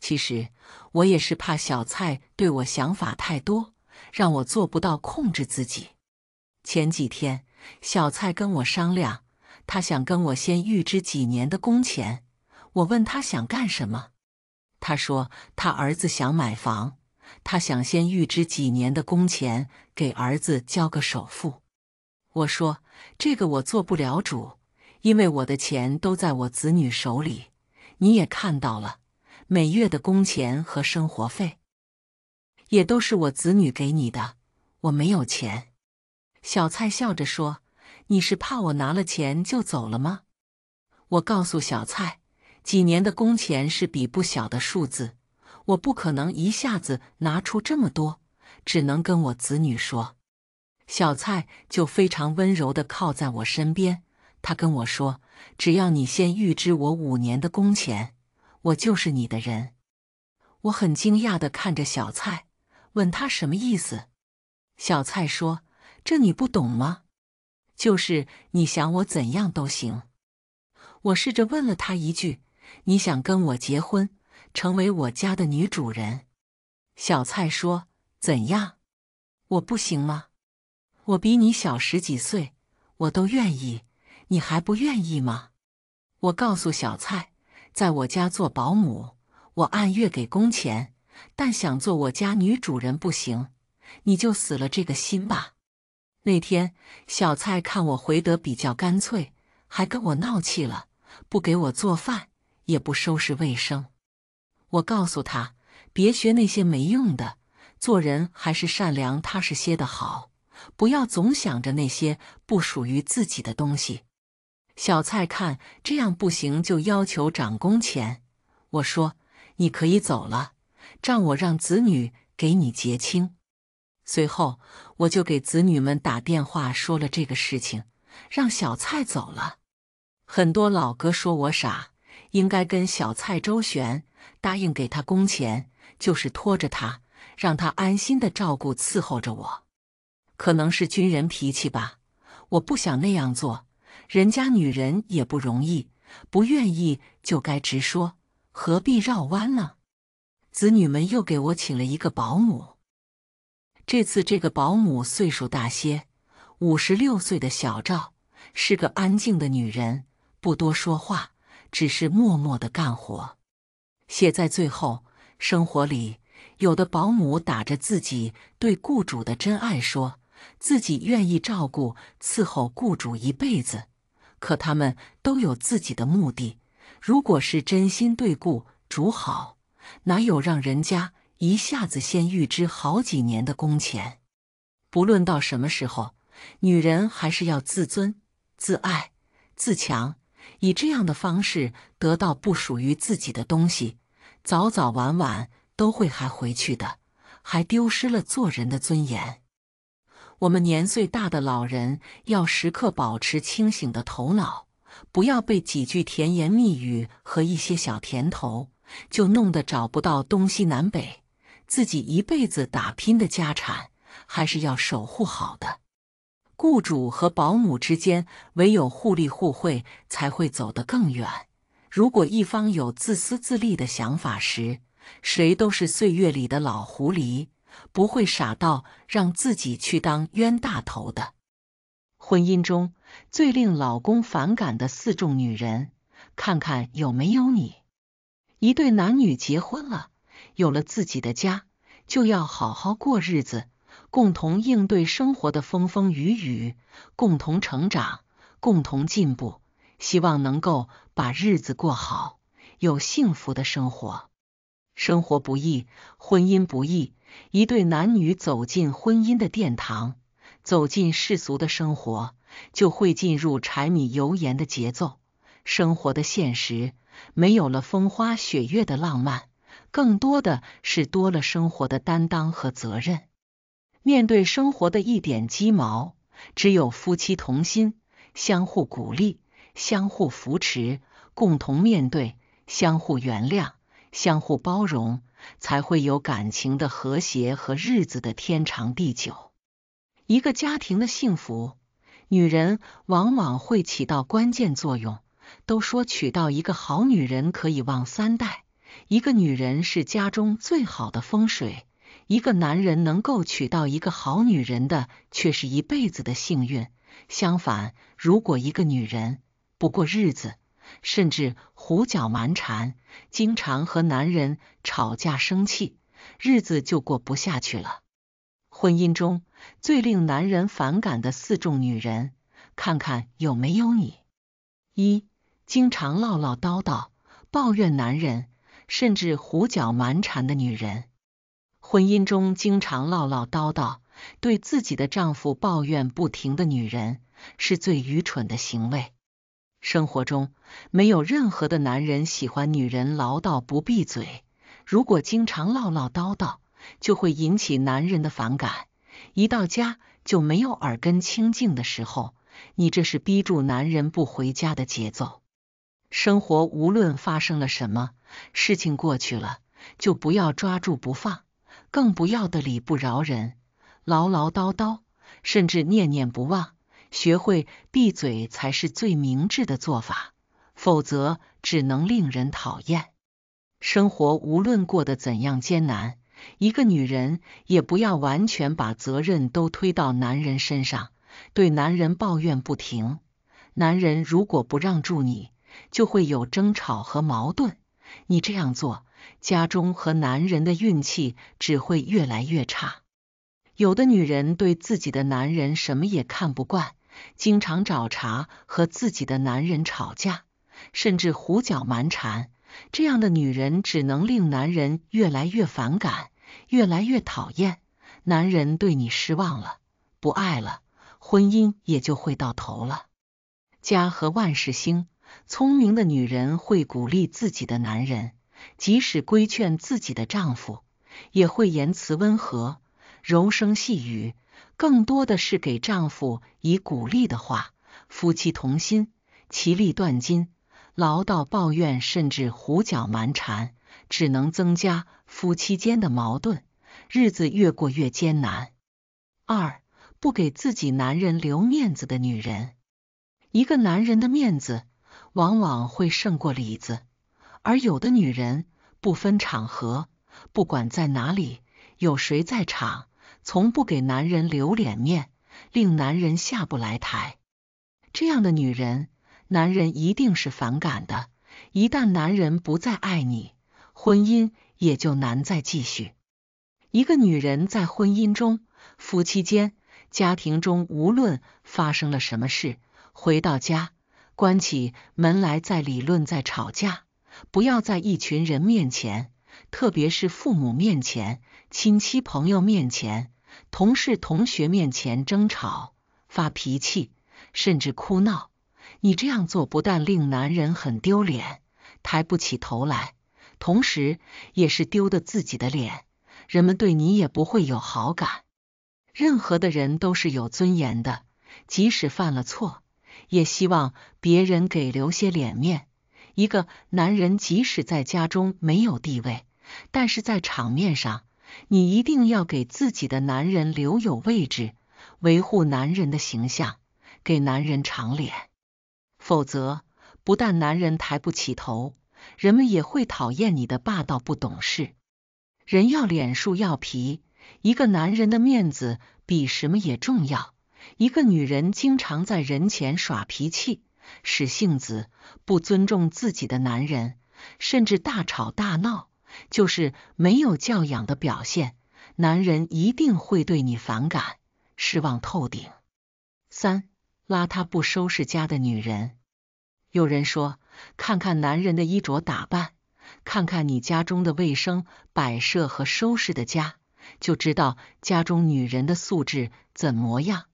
A: 其实我也是怕小蔡对我想法太多，让我做不到控制自己。前几天小蔡跟我商量，他想跟我先预支几年的工钱。我问他想干什么，他说他儿子想买房，他想先预支几年的工钱给儿子交个首付。我说这个我做不了主。因为我的钱都在我子女手里，你也看到了，每月的工钱和生活费，也都是我子女给你的。我没有钱。”小蔡笑着说，“你是怕我拿了钱就走了吗？”我告诉小蔡，几年的工钱是比不小的数字，我不可能一下子拿出这么多，只能跟我子女说。小蔡就非常温柔的靠在我身边。他跟我说：“只要你先预支我五年的工钱，我就是你的人。”我很惊讶地看着小蔡，问他什么意思。小蔡说：“这你不懂吗？就是你想我怎样都行。”我试着问了他一句：“你想跟我结婚，成为我家的女主人？”小蔡说：“怎样？我不行吗？我比你小十几岁，我都愿意。”你还不愿意吗？我告诉小蔡，在我家做保姆，我按月给工钱，但想做我家女主人不行，你就死了这个心吧。那天小蔡看我回得比较干脆，还跟我闹气了，不给我做饭，也不收拾卫生。我告诉他，别学那些没用的，做人还是善良踏实些的好，不要总想着那些不属于自己的东西。小蔡看这样不行，就要求涨工钱。我说：“你可以走了，账我让子女给你结清。”随后我就给子女们打电话说了这个事情，让小蔡走了。很多老哥说我傻，应该跟小蔡周旋，答应给他工钱，就是拖着他，让他安心的照顾伺候着我。可能是军人脾气吧，我不想那样做。人家女人也不容易，不愿意就该直说，何必绕弯呢？子女们又给我请了一个保姆，这次这个保姆岁数大些，五十六岁的小赵是个安静的女人，不多说话，只是默默的干活。写在最后，生活里有的保姆打着自己对雇主的真爱，说自己愿意照顾伺候雇主一辈子。可他们都有自己的目的。如果是真心对雇主好，哪有让人家一下子先预支好几年的工钱？不论到什么时候，女人还是要自尊、自爱、自强，以这样的方式得到不属于自己的东西，早早晚晚都会还回去的，还丢失了做人的尊严。我们年岁大的老人要时刻保持清醒的头脑，不要被几句甜言蜜语和一些小甜头就弄得找不到东西南北。自己一辈子打拼的家产还是要守护好的。雇主和保姆之间，唯有互利互惠才会走得更远。如果一方有自私自利的想法时，谁都是岁月里的老狐狸。不会傻到让自己去当冤大头的。婚姻中最令老公反感的四种女人，看看有没有你。一对男女结婚了，有了自己的家，就要好好过日子，共同应对生活的风风雨雨，共同成长，共同进步，希望能够把日子过好，有幸福的生活。生活不易，婚姻不易。一对男女走进婚姻的殿堂，走进世俗的生活，就会进入柴米油盐的节奏。生活的现实没有了风花雪月的浪漫，更多的是多了生活的担当和责任。面对生活的一点鸡毛，只有夫妻同心，相互鼓励，相互扶持，共同面对，相互原谅。相互包容，才会有感情的和谐和日子的天长地久。一个家庭的幸福，女人往往会起到关键作用。都说娶到一个好女人可以旺三代，一个女人是家中最好的风水。一个男人能够娶到一个好女人的，却是一辈子的幸运。相反，如果一个女人不过日子，甚至胡搅蛮缠，经常和男人吵架生气，日子就过不下去了。婚姻中最令男人反感的四种女人，看看有没有你：一、经常唠唠叨叨、抱怨男人，甚至胡搅蛮缠的女人；婚姻中经常唠唠叨叨、对自己的丈夫抱怨不停的女人，是最愚蠢的行为。生活中没有任何的男人喜欢女人唠叨不闭嘴，如果经常唠唠叨叨，就会引起男人的反感。一到家就没有耳根清净的时候，你这是逼住男人不回家的节奏。生活无论发生了什么事情，过去了就不要抓住不放，更不要的理不饶人，唠唠叨叨，甚至念念不忘。学会闭嘴才是最明智的做法，否则只能令人讨厌。生活无论过得怎样艰难，一个女人也不要完全把责任都推到男人身上，对男人抱怨不停。男人如果不让住你，就会有争吵和矛盾。你这样做，家中和男人的运气只会越来越差。有的女人对自己的男人什么也看不惯。经常找茬和自己的男人吵架，甚至胡搅蛮缠，这样的女人只能令男人越来越反感，越来越讨厌。男人对你失望了，不爱了，婚姻也就会到头了。家和万事兴，聪明的女人会鼓励自己的男人，即使规劝自己的丈夫，也会言辞温和，柔声细语。更多的是给丈夫以鼓励的话，夫妻同心，其利断金。唠叨、抱怨，甚至胡搅蛮缠，只能增加夫妻间的矛盾，日子越过越艰难。二，不给自己男人留面子的女人，一个男人的面子往往会胜过里子，而有的女人不分场合，不管在哪里，有谁在场。从不给男人留脸面，令男人下不来台。这样的女人，男人一定是反感的。一旦男人不再爱你，婚姻也就难再继续。一个女人在婚姻中、夫妻间、家庭中，无论发生了什么事，回到家关起门来再理论、再吵架，不要在一群人面前，特别是父母面前、亲戚朋友面前。同事、同学面前争吵、发脾气，甚至哭闹，你这样做不但令男人很丢脸，抬不起头来，同时也是丢的自己的脸，人们对你也不会有好感。任何的人都是有尊严的，即使犯了错，也希望别人给留些脸面。一个男人即使在家中没有地位，但是在场面上。你一定要给自己的男人留有位置，维护男人的形象，给男人长脸。否则，不但男人抬不起头，人们也会讨厌你的霸道不懂事。人要脸，树要皮。一个男人的面子比什么也重要。一个女人经常在人前耍脾气、使性子，不尊重自己的男人，甚至大吵大闹。就是没有教养的表现，男人一定会对你反感、失望透顶。三、邋遢不收拾家的女人。有人说，看看男人的衣着打扮，看看你家中的卫生、摆设和收拾的家，就知道家中女人的素质怎么样。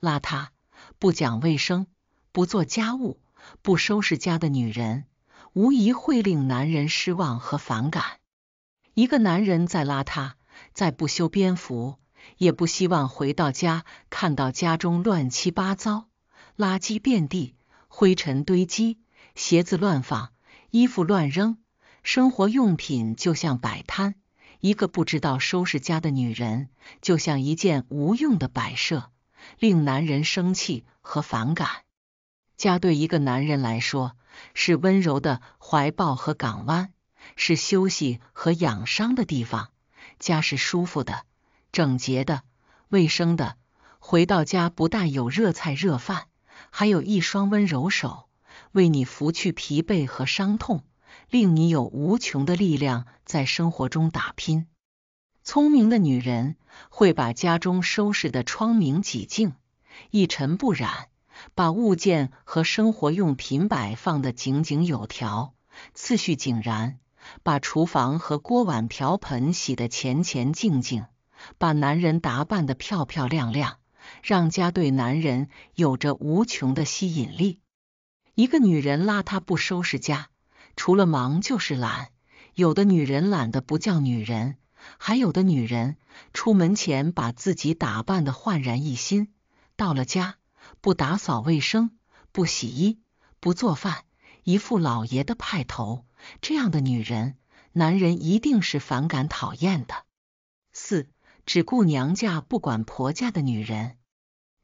A: 邋遢、不讲卫生、不做家务、不收拾家的女人，无疑会令男人失望和反感。一个男人再邋遢，再不修边幅，也不希望回到家看到家中乱七八糟，垃圾遍地，灰尘堆积，鞋子乱放，衣服乱扔，生活用品就像摆摊。一个不知道收拾家的女人，就像一件无用的摆设，令男人生气和反感。家对一个男人来说，是温柔的怀抱和港湾。是休息和养伤的地方，家是舒服的、整洁的、卫生的。回到家，不但有热菜热饭，还有一双温柔手，为你拂去疲惫和伤痛，令你有无穷的力量在生活中打拼。聪明的女人会把家中收拾的窗明几净、一尘不染，把物件和生活用品摆放的井井有条、次序井然。把厨房和锅碗瓢盆洗得乾乾净净，把男人打扮的漂漂亮亮，让家对男人有着无穷的吸引力。一个女人邋遢不收拾家，除了忙就是懒。有的女人懒得不叫女人，还有的女人出门前把自己打扮的焕然一新，到了家不打扫卫生、不洗衣、不做饭，一副老爷的派头。这样的女人，男人一定是反感、讨厌的。四只顾娘家不管婆家的女人，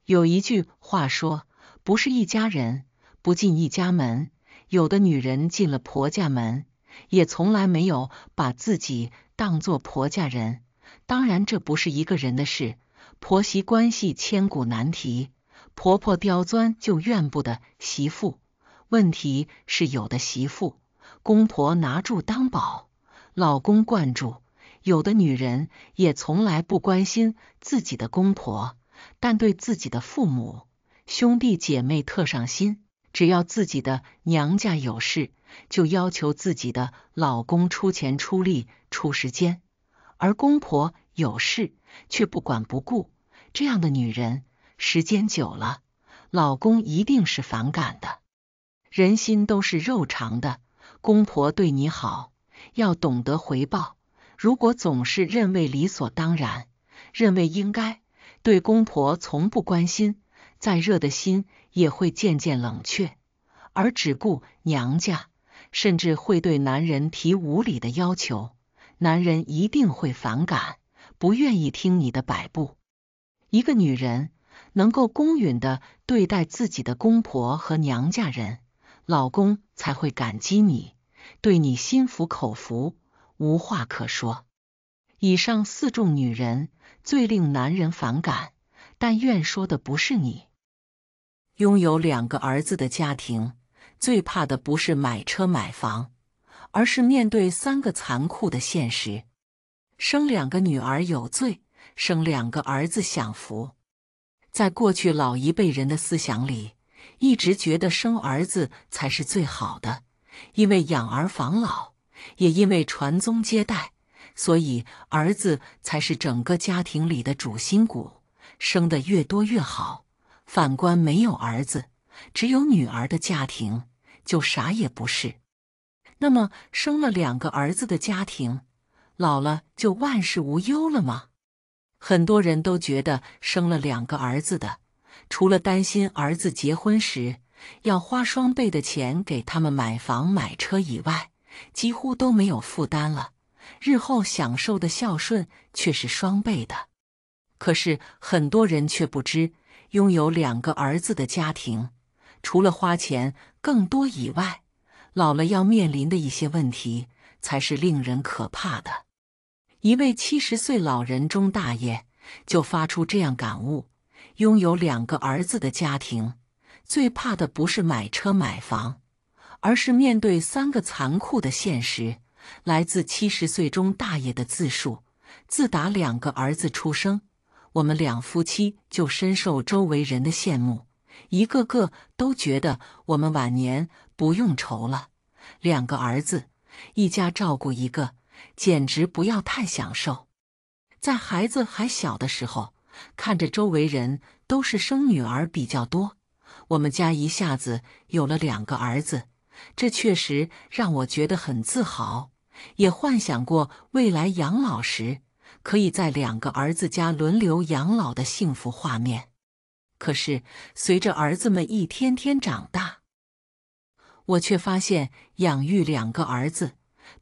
A: 有一句话说：“不是一家人，不进一家门。”有的女人进了婆家门，也从来没有把自己当做婆家人。当然，这不是一个人的事，婆媳关系千古难题。婆婆刁钻就怨不得媳妇，问题是有的媳妇。公婆拿住当宝，老公惯住。有的女人也从来不关心自己的公婆，但对自己的父母、兄弟姐妹特上心。只要自己的娘家有事，就要求自己的老公出钱、出力、出时间；而公婆有事却不管不顾。这样的女人，时间久了，老公一定是反感的。人心都是肉长的。公婆对你好，要懂得回报。如果总是认为理所当然，认为应该，对公婆从不关心，再热的心也会渐渐冷却，而只顾娘家，甚至会对男人提无理的要求，男人一定会反感，不愿意听你的摆布。一个女人能够公允的对待自己的公婆和娘家，人。老公才会感激你，对你心服口服，无话可说。以上四种女人最令男人反感，但愿说的不是你。拥有两个儿子的家庭，最怕的不是买车买房，而是面对三个残酷的现实：生两个女儿有罪，生两个儿子享福。在过去老一辈人的思想里。一直觉得生儿子才是最好的，因为养儿防老，也因为传宗接代，所以儿子才是整个家庭里的主心骨，生的越多越好。反观没有儿子，只有女儿的家庭，就啥也不是。那么，生了两个儿子的家庭，老了就万事无忧了吗？很多人都觉得生了两个儿子的。除了担心儿子结婚时要花双倍的钱给他们买房买车以外，几乎都没有负担了。日后享受的孝顺却是双倍的。可是很多人却不知，拥有两个儿子的家庭，除了花钱更多以外，老了要面临的一些问题才是令人可怕的。一位七十岁老人钟大爷就发出这样感悟。拥有两个儿子的家庭，最怕的不是买车买房，而是面对三个残酷的现实。来自七十岁中大爷的自述：自打两个儿子出生，我们两夫妻就深受周围人的羡慕，一个个都觉得我们晚年不用愁了。两个儿子，一家照顾一个，简直不要太享受。在孩子还小的时候。看着周围人都是生女儿比较多，我们家一下子有了两个儿子，这确实让我觉得很自豪，也幻想过未来养老时可以在两个儿子家轮流养老的幸福画面。可是随着儿子们一天天长大，我却发现养育两个儿子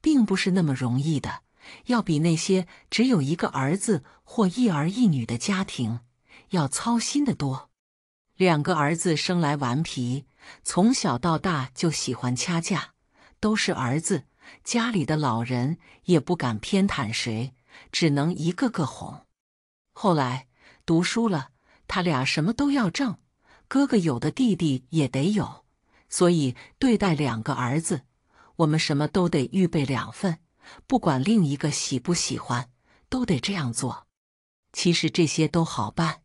A: 并不是那么容易的。要比那些只有一个儿子或一儿一女的家庭要操心的多。两个儿子生来顽皮，从小到大就喜欢掐架。都是儿子，家里的老人也不敢偏袒谁，只能一个个哄。后来读书了，他俩什么都要挣，哥哥有的弟弟也得有，所以对待两个儿子，我们什么都得预备两份。不管另一个喜不喜欢，都得这样做。其实这些都好办，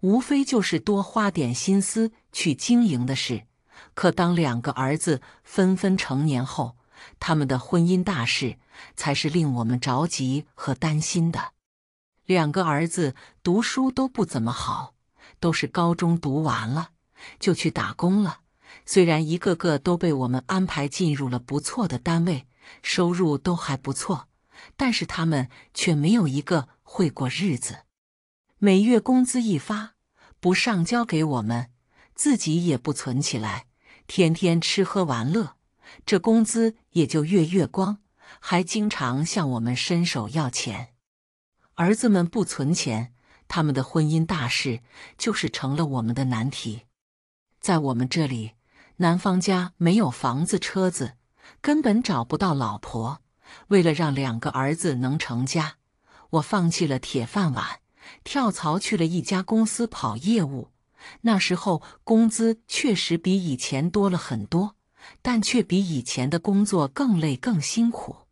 A: 无非就是多花点心思去经营的事。可当两个儿子纷纷成年后，他们的婚姻大事才是令我们着急和担心的。两个儿子读书都不怎么好，都是高中读完了就去打工了。虽然一个个都被我们安排进入了不错的单位。收入都还不错，但是他们却没有一个会过日子。每月工资一发，不上交给我们，自己也不存起来，天天吃喝玩乐，这工资也就月月光，还经常向我们伸手要钱。儿子们不存钱，他们的婚姻大事就是成了我们的难题。在我们这里，男方家没有房子、车子。根本找不到老婆。为了让两个儿子能成家，我放弃了铁饭碗，跳槽去了一家公司跑业务。那时候工资确实比以前多了很多，但却比以前的工作更累、更辛苦。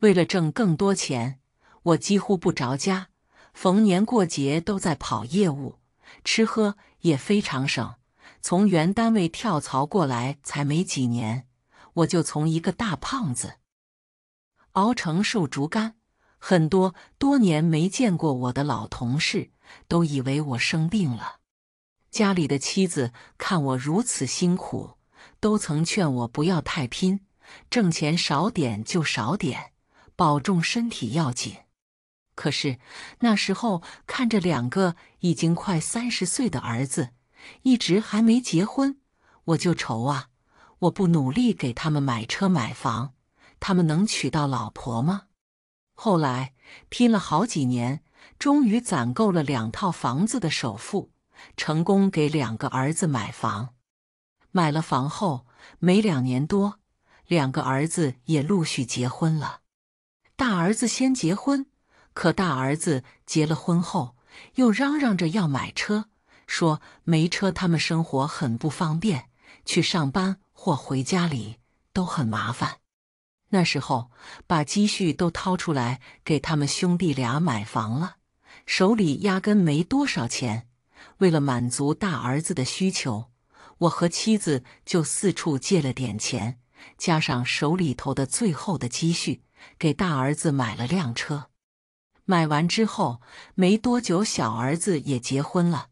A: 为了挣更多钱，我几乎不着家，逢年过节都在跑业务，吃喝也非常省。从原单位跳槽过来才没几年。我就从一个大胖子熬成瘦竹竿，很多多年没见过我的老同事都以为我生病了。家里的妻子看我如此辛苦，都曾劝我不要太拼，挣钱少点就少点，保重身体要紧。可是那时候看着两个已经快三十岁的儿子，一直还没结婚，我就愁啊。我不努力给他们买车买房，他们能娶到老婆吗？后来拼了好几年，终于攒够了两套房子的首付，成功给两个儿子买房。买了房后没两年多，两个儿子也陆续结婚了。大儿子先结婚，可大儿子结了婚后又嚷嚷着要买车，说没车他们生活很不方便，去上班。或回家里都很麻烦。那时候把积蓄都掏出来给他们兄弟俩买房了，手里压根没多少钱。为了满足大儿子的需求，我和妻子就四处借了点钱，加上手里头的最后的积蓄，给大儿子买了辆车。买完之后没多久，小儿子也结婚了，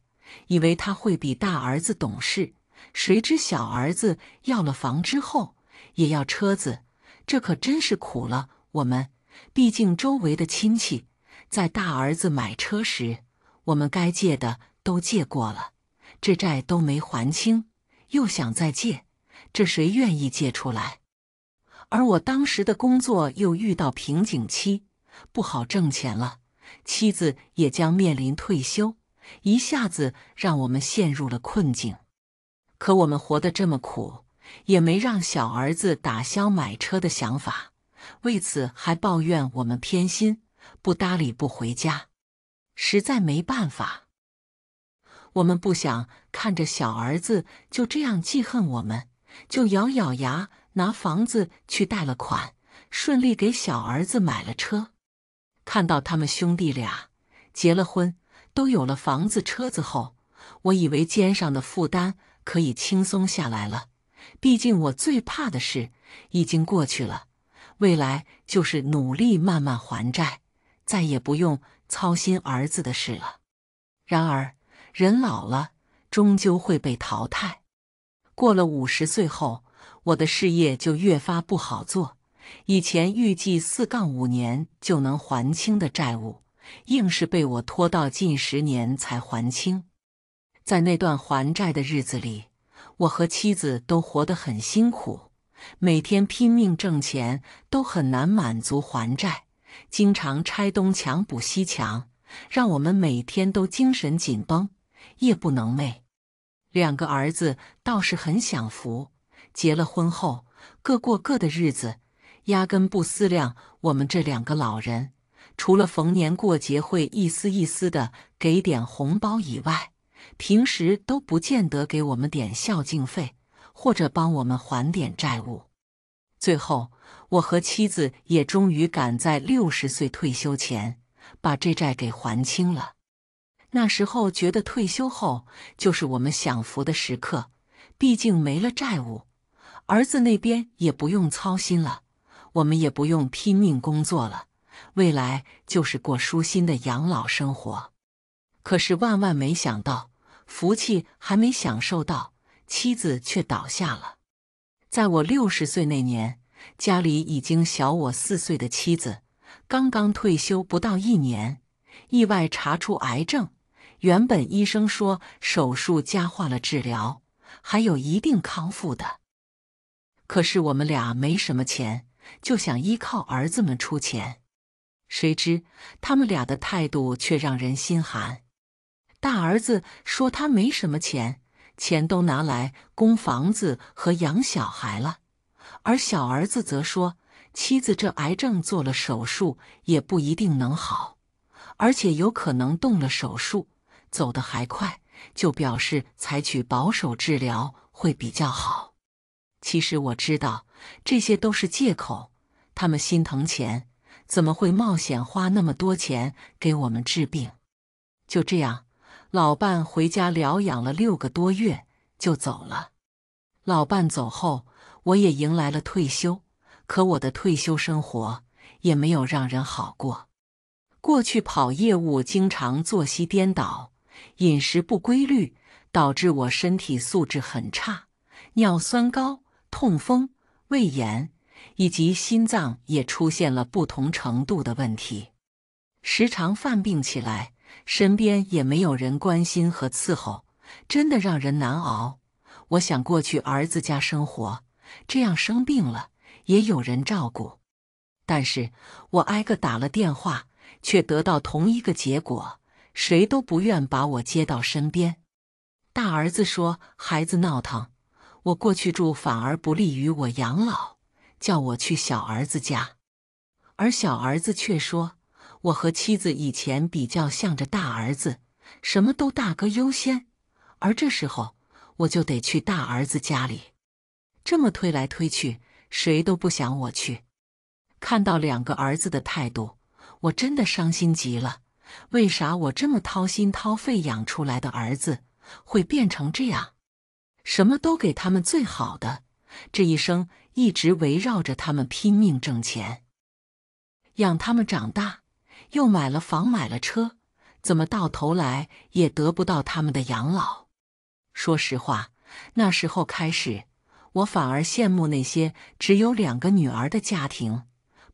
A: 以为他会比大儿子懂事。谁知小儿子要了房之后也要车子，这可真是苦了我们。毕竟周围的亲戚在大儿子买车时，我们该借的都借过了，这债都没还清，又想再借，这谁愿意借出来？而我当时的工作又遇到瓶颈期，不好挣钱了，妻子也将面临退休，一下子让我们陷入了困境。可我们活得这么苦，也没让小儿子打消买车的想法，为此还抱怨我们偏心，不搭理，不回家。实在没办法，我们不想看着小儿子就这样记恨我们，就咬咬牙拿房子去贷了款，顺利给小儿子买了车。看到他们兄弟俩结了婚，都有了房子、车子后，我以为肩上的负担。可以轻松下来了，毕竟我最怕的事已经过去了。未来就是努力慢慢还债，再也不用操心儿子的事了。然而，人老了终究会被淘汰。过了五十岁后，我的事业就越发不好做。以前预计四杠五年就能还清的债务，硬是被我拖到近十年才还清。在那段还债的日子里，我和妻子都活得很辛苦，每天拼命挣钱，都很难满足还债，经常拆东墙补西墙，让我们每天都精神紧绷，夜不能寐。两个儿子倒是很享福，结了婚后各过各的日子，压根不思量我们这两个老人，除了逢年过节会一丝一丝的给点红包以外。平时都不见得给我们点孝敬费，或者帮我们还点债务。最后，我和妻子也终于赶在六十岁退休前把这债给还清了。那时候觉得退休后就是我们享福的时刻，毕竟没了债务，儿子那边也不用操心了，我们也不用拼命工作了，未来就是过舒心的养老生活。可是万万没想到。福气还没享受到，妻子却倒下了。在我六十岁那年，家里已经小我四岁的妻子，刚刚退休不到一年，意外查出癌症。原本医生说手术加化了治疗，还有一定康复的。可是我们俩没什么钱，就想依靠儿子们出钱。谁知他们俩的态度却让人心寒。大儿子说：“他没什么钱，钱都拿来供房子和养小孩了。”而小儿子则说：“妻子这癌症做了手术也不一定能好，而且有可能动了手术走得还快，就表示采取保守治疗会比较好。”其实我知道这些都是借口，他们心疼钱，怎么会冒险花那么多钱给我们治病？就这样。老伴回家疗养了六个多月就走了。老伴走后，我也迎来了退休，可我的退休生活也没有让人好过。过去跑业务，经常作息颠倒，饮食不规律，导致我身体素质很差，尿酸高、痛风、胃炎，以及心脏也出现了不同程度的问题，时常犯病起来。身边也没有人关心和伺候，真的让人难熬。我想过去儿子家生活，这样生病了也有人照顾。但是我挨个打了电话，却得到同一个结果，谁都不愿把我接到身边。大儿子说孩子闹腾，我过去住反而不利于我养老，叫我去小儿子家。而小儿子却说。我和妻子以前比较向着大儿子，什么都大哥优先，而这时候我就得去大儿子家里，这么推来推去，谁都不想我去。看到两个儿子的态度，我真的伤心极了。为啥我这么掏心掏肺养出来的儿子会变成这样？什么都给他们最好的，这一生一直围绕着他们拼命挣钱，养他们长大。又买了房，买了车，怎么到头来也得不到他们的养老？说实话，那时候开始，我反而羡慕那些只有两个女儿的家庭，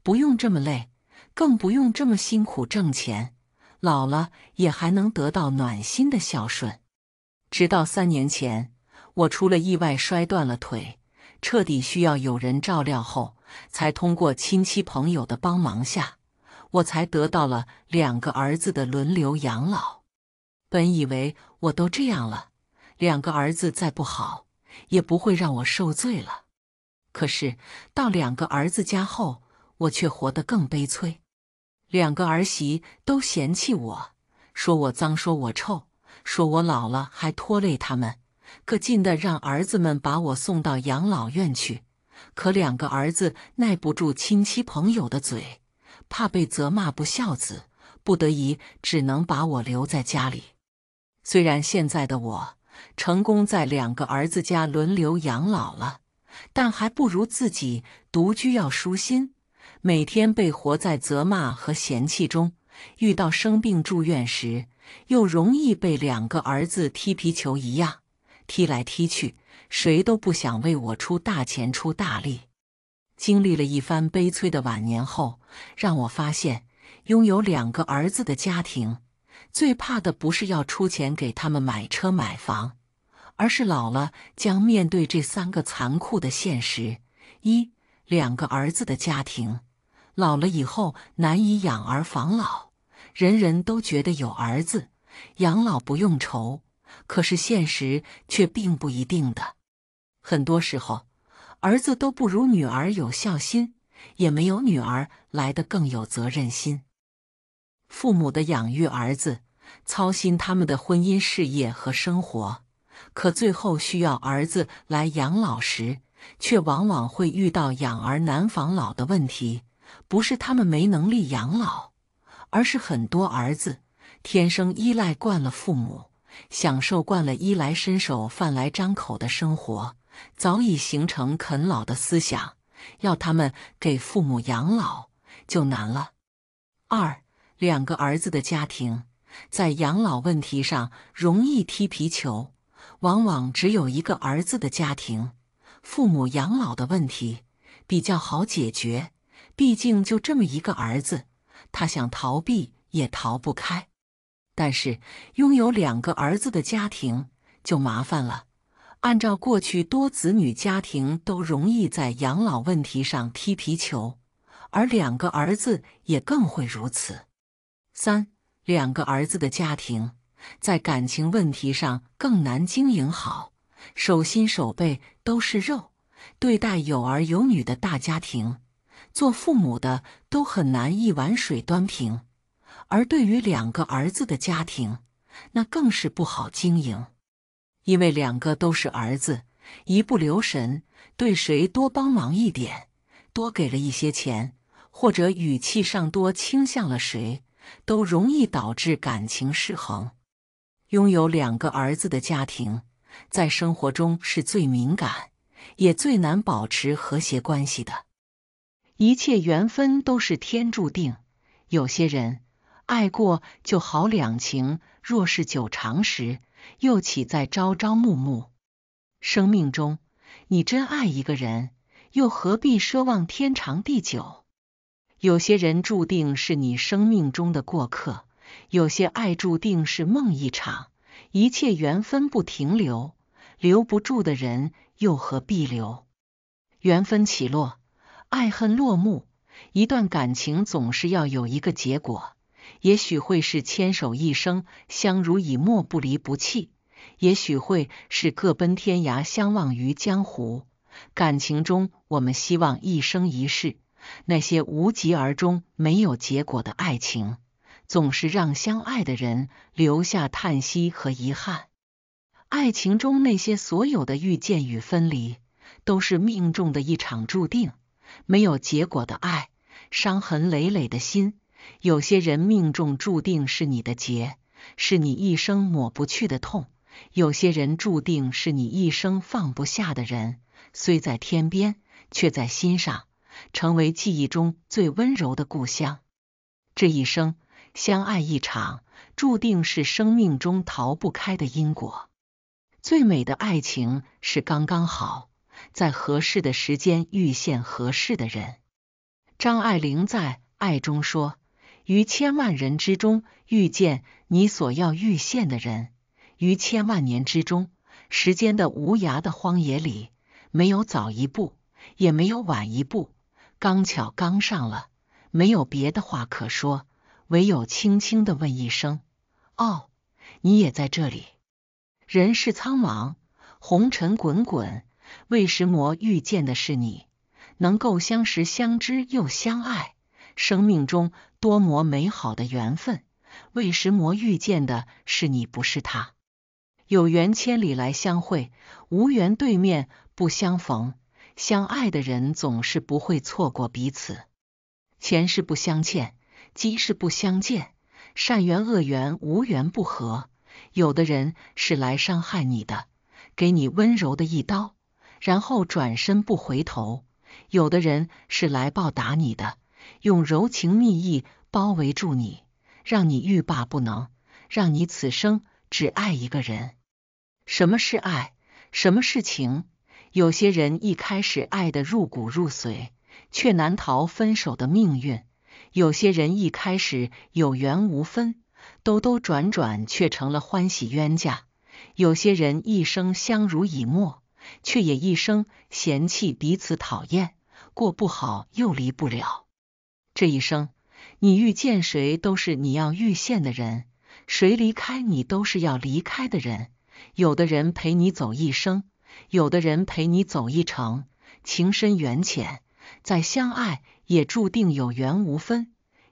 A: 不用这么累，更不用这么辛苦挣钱，老了也还能得到暖心的孝顺。直到三年前，我出了意外摔断了腿，彻底需要有人照料后，才通过亲戚朋友的帮忙下。我才得到了两个儿子的轮流养老。本以为我都这样了，两个儿子再不好，也不会让我受罪了。可是到两个儿子家后，我却活得更悲催。两个儿媳都嫌弃我，说我脏，说我臭，说我老了还拖累他们，可劲的让儿子们把我送到养老院去。可两个儿子耐不住亲戚朋友的嘴。怕被责骂不孝子，不得已只能把我留在家里。虽然现在的我成功在两个儿子家轮流养老了，但还不如自己独居要舒心。每天被活在责骂和嫌弃中，遇到生病住院时，又容易被两个儿子踢皮球一样踢来踢去，谁都不想为我出大钱出大力。经历了一番悲催的晚年，后让我发现，拥有两个儿子的家庭，最怕的不是要出钱给他们买车买房，而是老了将面对这三个残酷的现实：一、两个儿子的家庭，老了以后难以养儿防老。人人都觉得有儿子养老不用愁，可是现实却并不一定的，很多时候。儿子都不如女儿有孝心，也没有女儿来的更有责任心。父母的养育儿子，操心他们的婚姻、事业和生活，可最后需要儿子来养老时，却往往会遇到养儿难防老的问题。不是他们没能力养老，而是很多儿子天生依赖惯了父母，享受惯了衣来伸手、饭来张口的生活。早已形成啃老的思想，要他们给父母养老就难了。二两个儿子的家庭在养老问题上容易踢皮球，往往只有一个儿子的家庭，父母养老的问题比较好解决，毕竟就这么一个儿子，他想逃避也逃不开。但是拥有两个儿子的家庭就麻烦了。按照过去，多子女家庭都容易在养老问题上踢皮球，而两个儿子也更会如此。三两个儿子的家庭在感情问题上更难经营好，手心手背都是肉，对待有儿有女的大家庭，做父母的都很难一碗水端平，而对于两个儿子的家庭，那更是不好经营。因为两个都是儿子，一不留神对谁多帮忙一点，多给了一些钱，或者语气上多倾向了谁，都容易导致感情失衡。拥有两个儿子的家庭，在生活中是最敏感，也最难保持和谐关系的。一切缘分都是天注定，有些人爱过就好，两情若是久长时。又岂在朝朝暮暮？生命中，你真爱一个人，又何必奢望天长地久？有些人注定是你生命中的过客，有些爱注定是梦一场。一切缘分不停留，留不住的人又何必留？缘分起落，爱恨落幕，一段感情总是要有一个结果。也许会是牵手一生，相濡以沫，不离不弃；也许会是各奔天涯，相忘于江湖。感情中，我们希望一生一世。那些无疾而终、没有结果的爱情，总是让相爱的人留下叹息和遗憾。爱情中那些所有的遇见与分离，都是命中的一场注定。没有结果的爱，伤痕累累的心。有些人命中注定是你的劫，是你一生抹不去的痛；有些人注定是你一生放不下的人，虽在天边，却在心上，成为记忆中最温柔的故乡。这一生相爱一场，注定是生命中逃不开的因果。最美的爱情是刚刚好，在合适的时间遇见合适的人。张爱玲在《爱》中说。于千万人之中遇见你所要遇见的人，于千万年之中，时间的无涯的荒野里，没有早一步，也没有晚一步，刚巧刚上了。没有别的话可说，唯有轻轻的问一声：哦，你也在这里？人世苍茫，红尘滚滚，为什么遇见的是你？能够相识、相知又相爱。生命中多么美好的缘分，为石魔遇见的是你，不是他。有缘千里来相会，无缘对面不相逢。相爱的人总是不会错过彼此，前世不相欠，今世不相见。善缘恶缘无缘不和。有的人是来伤害你的，给你温柔的一刀，然后转身不回头。有的人是来报答你的。用柔情蜜意包围住你，让你欲罢不能，让你此生只爱一个人。什么是爱？什么是情？有些人一开始爱得入骨入髓，却难逃分手的命运；有些人一开始有缘无分，兜兜转转却成了欢喜冤家；有些人一生相濡以沫，却也一生嫌弃彼此讨厌，过不好又离不了。这一生，你遇见谁都是你要遇见的人，谁离开你都是要离开的人。有的人陪你走一生，有的人陪你走一程。情深缘浅，再相爱也注定有缘无分；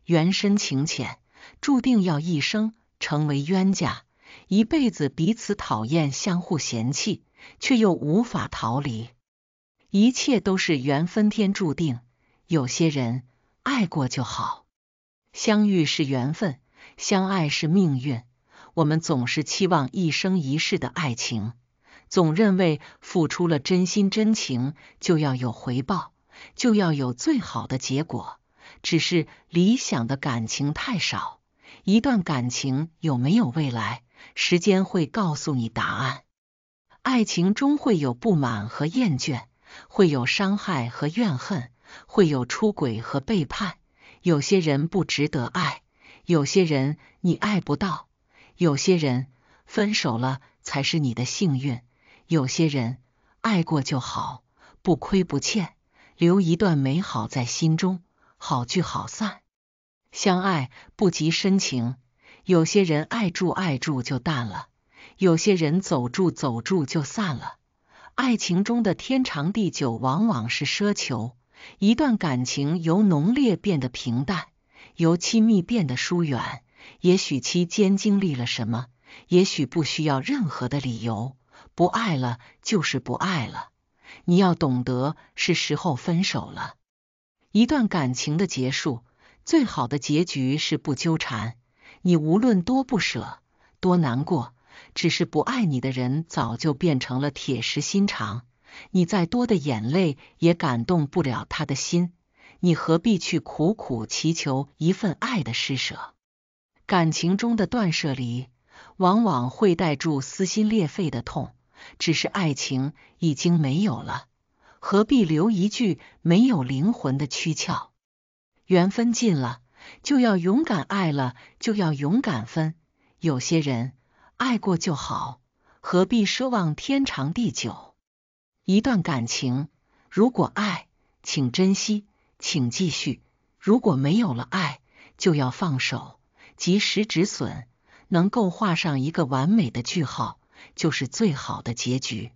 A: 缘深情浅，注定要一生成为冤家，一辈子彼此讨厌、相互嫌弃，却又无法逃离。一切都是缘分天注定，有些人。爱过就好，相遇是缘分，相爱是命运。我们总是期望一生一世的爱情，总认为付出了真心真情就要有回报，就要有最好的结果。只是理想的感情太少，一段感情有没有未来，时间会告诉你答案。爱情终会有不满和厌倦，会有伤害和怨恨。会有出轨和背叛，有些人不值得爱，有些人你爱不到，有些人分手了才是你的幸运，有些人爱过就好，不亏不欠，留一段美好在心中，好聚好散。相爱不及深情，有些人爱住爱住就淡了，有些人走住走住就散了。爱情中的天长地久往往是奢求。一段感情由浓烈变得平淡，由亲密变得疏远，也许期间经历了什么，也许不需要任何的理由，不爱了就是不爱了。你要懂得是时候分手了。一段感情的结束，最好的结局是不纠缠。你无论多不舍，多难过，只是不爱你的人早就变成了铁石心肠。你再多的眼泪也感动不了他的心，你何必去苦苦祈求一份爱的施舍？感情中的断舍离，往往会带住撕心裂肺的痛，只是爱情已经没有了，何必留一句没有灵魂的躯壳？缘分尽了，就要勇敢爱了，就要勇敢分。有些人爱过就好，何必奢望天长地久？一段感情，如果爱，请珍惜，请继续；如果没有了爱，就要放手，及时止损，能够画上一个完美的句号，就是最好的结局。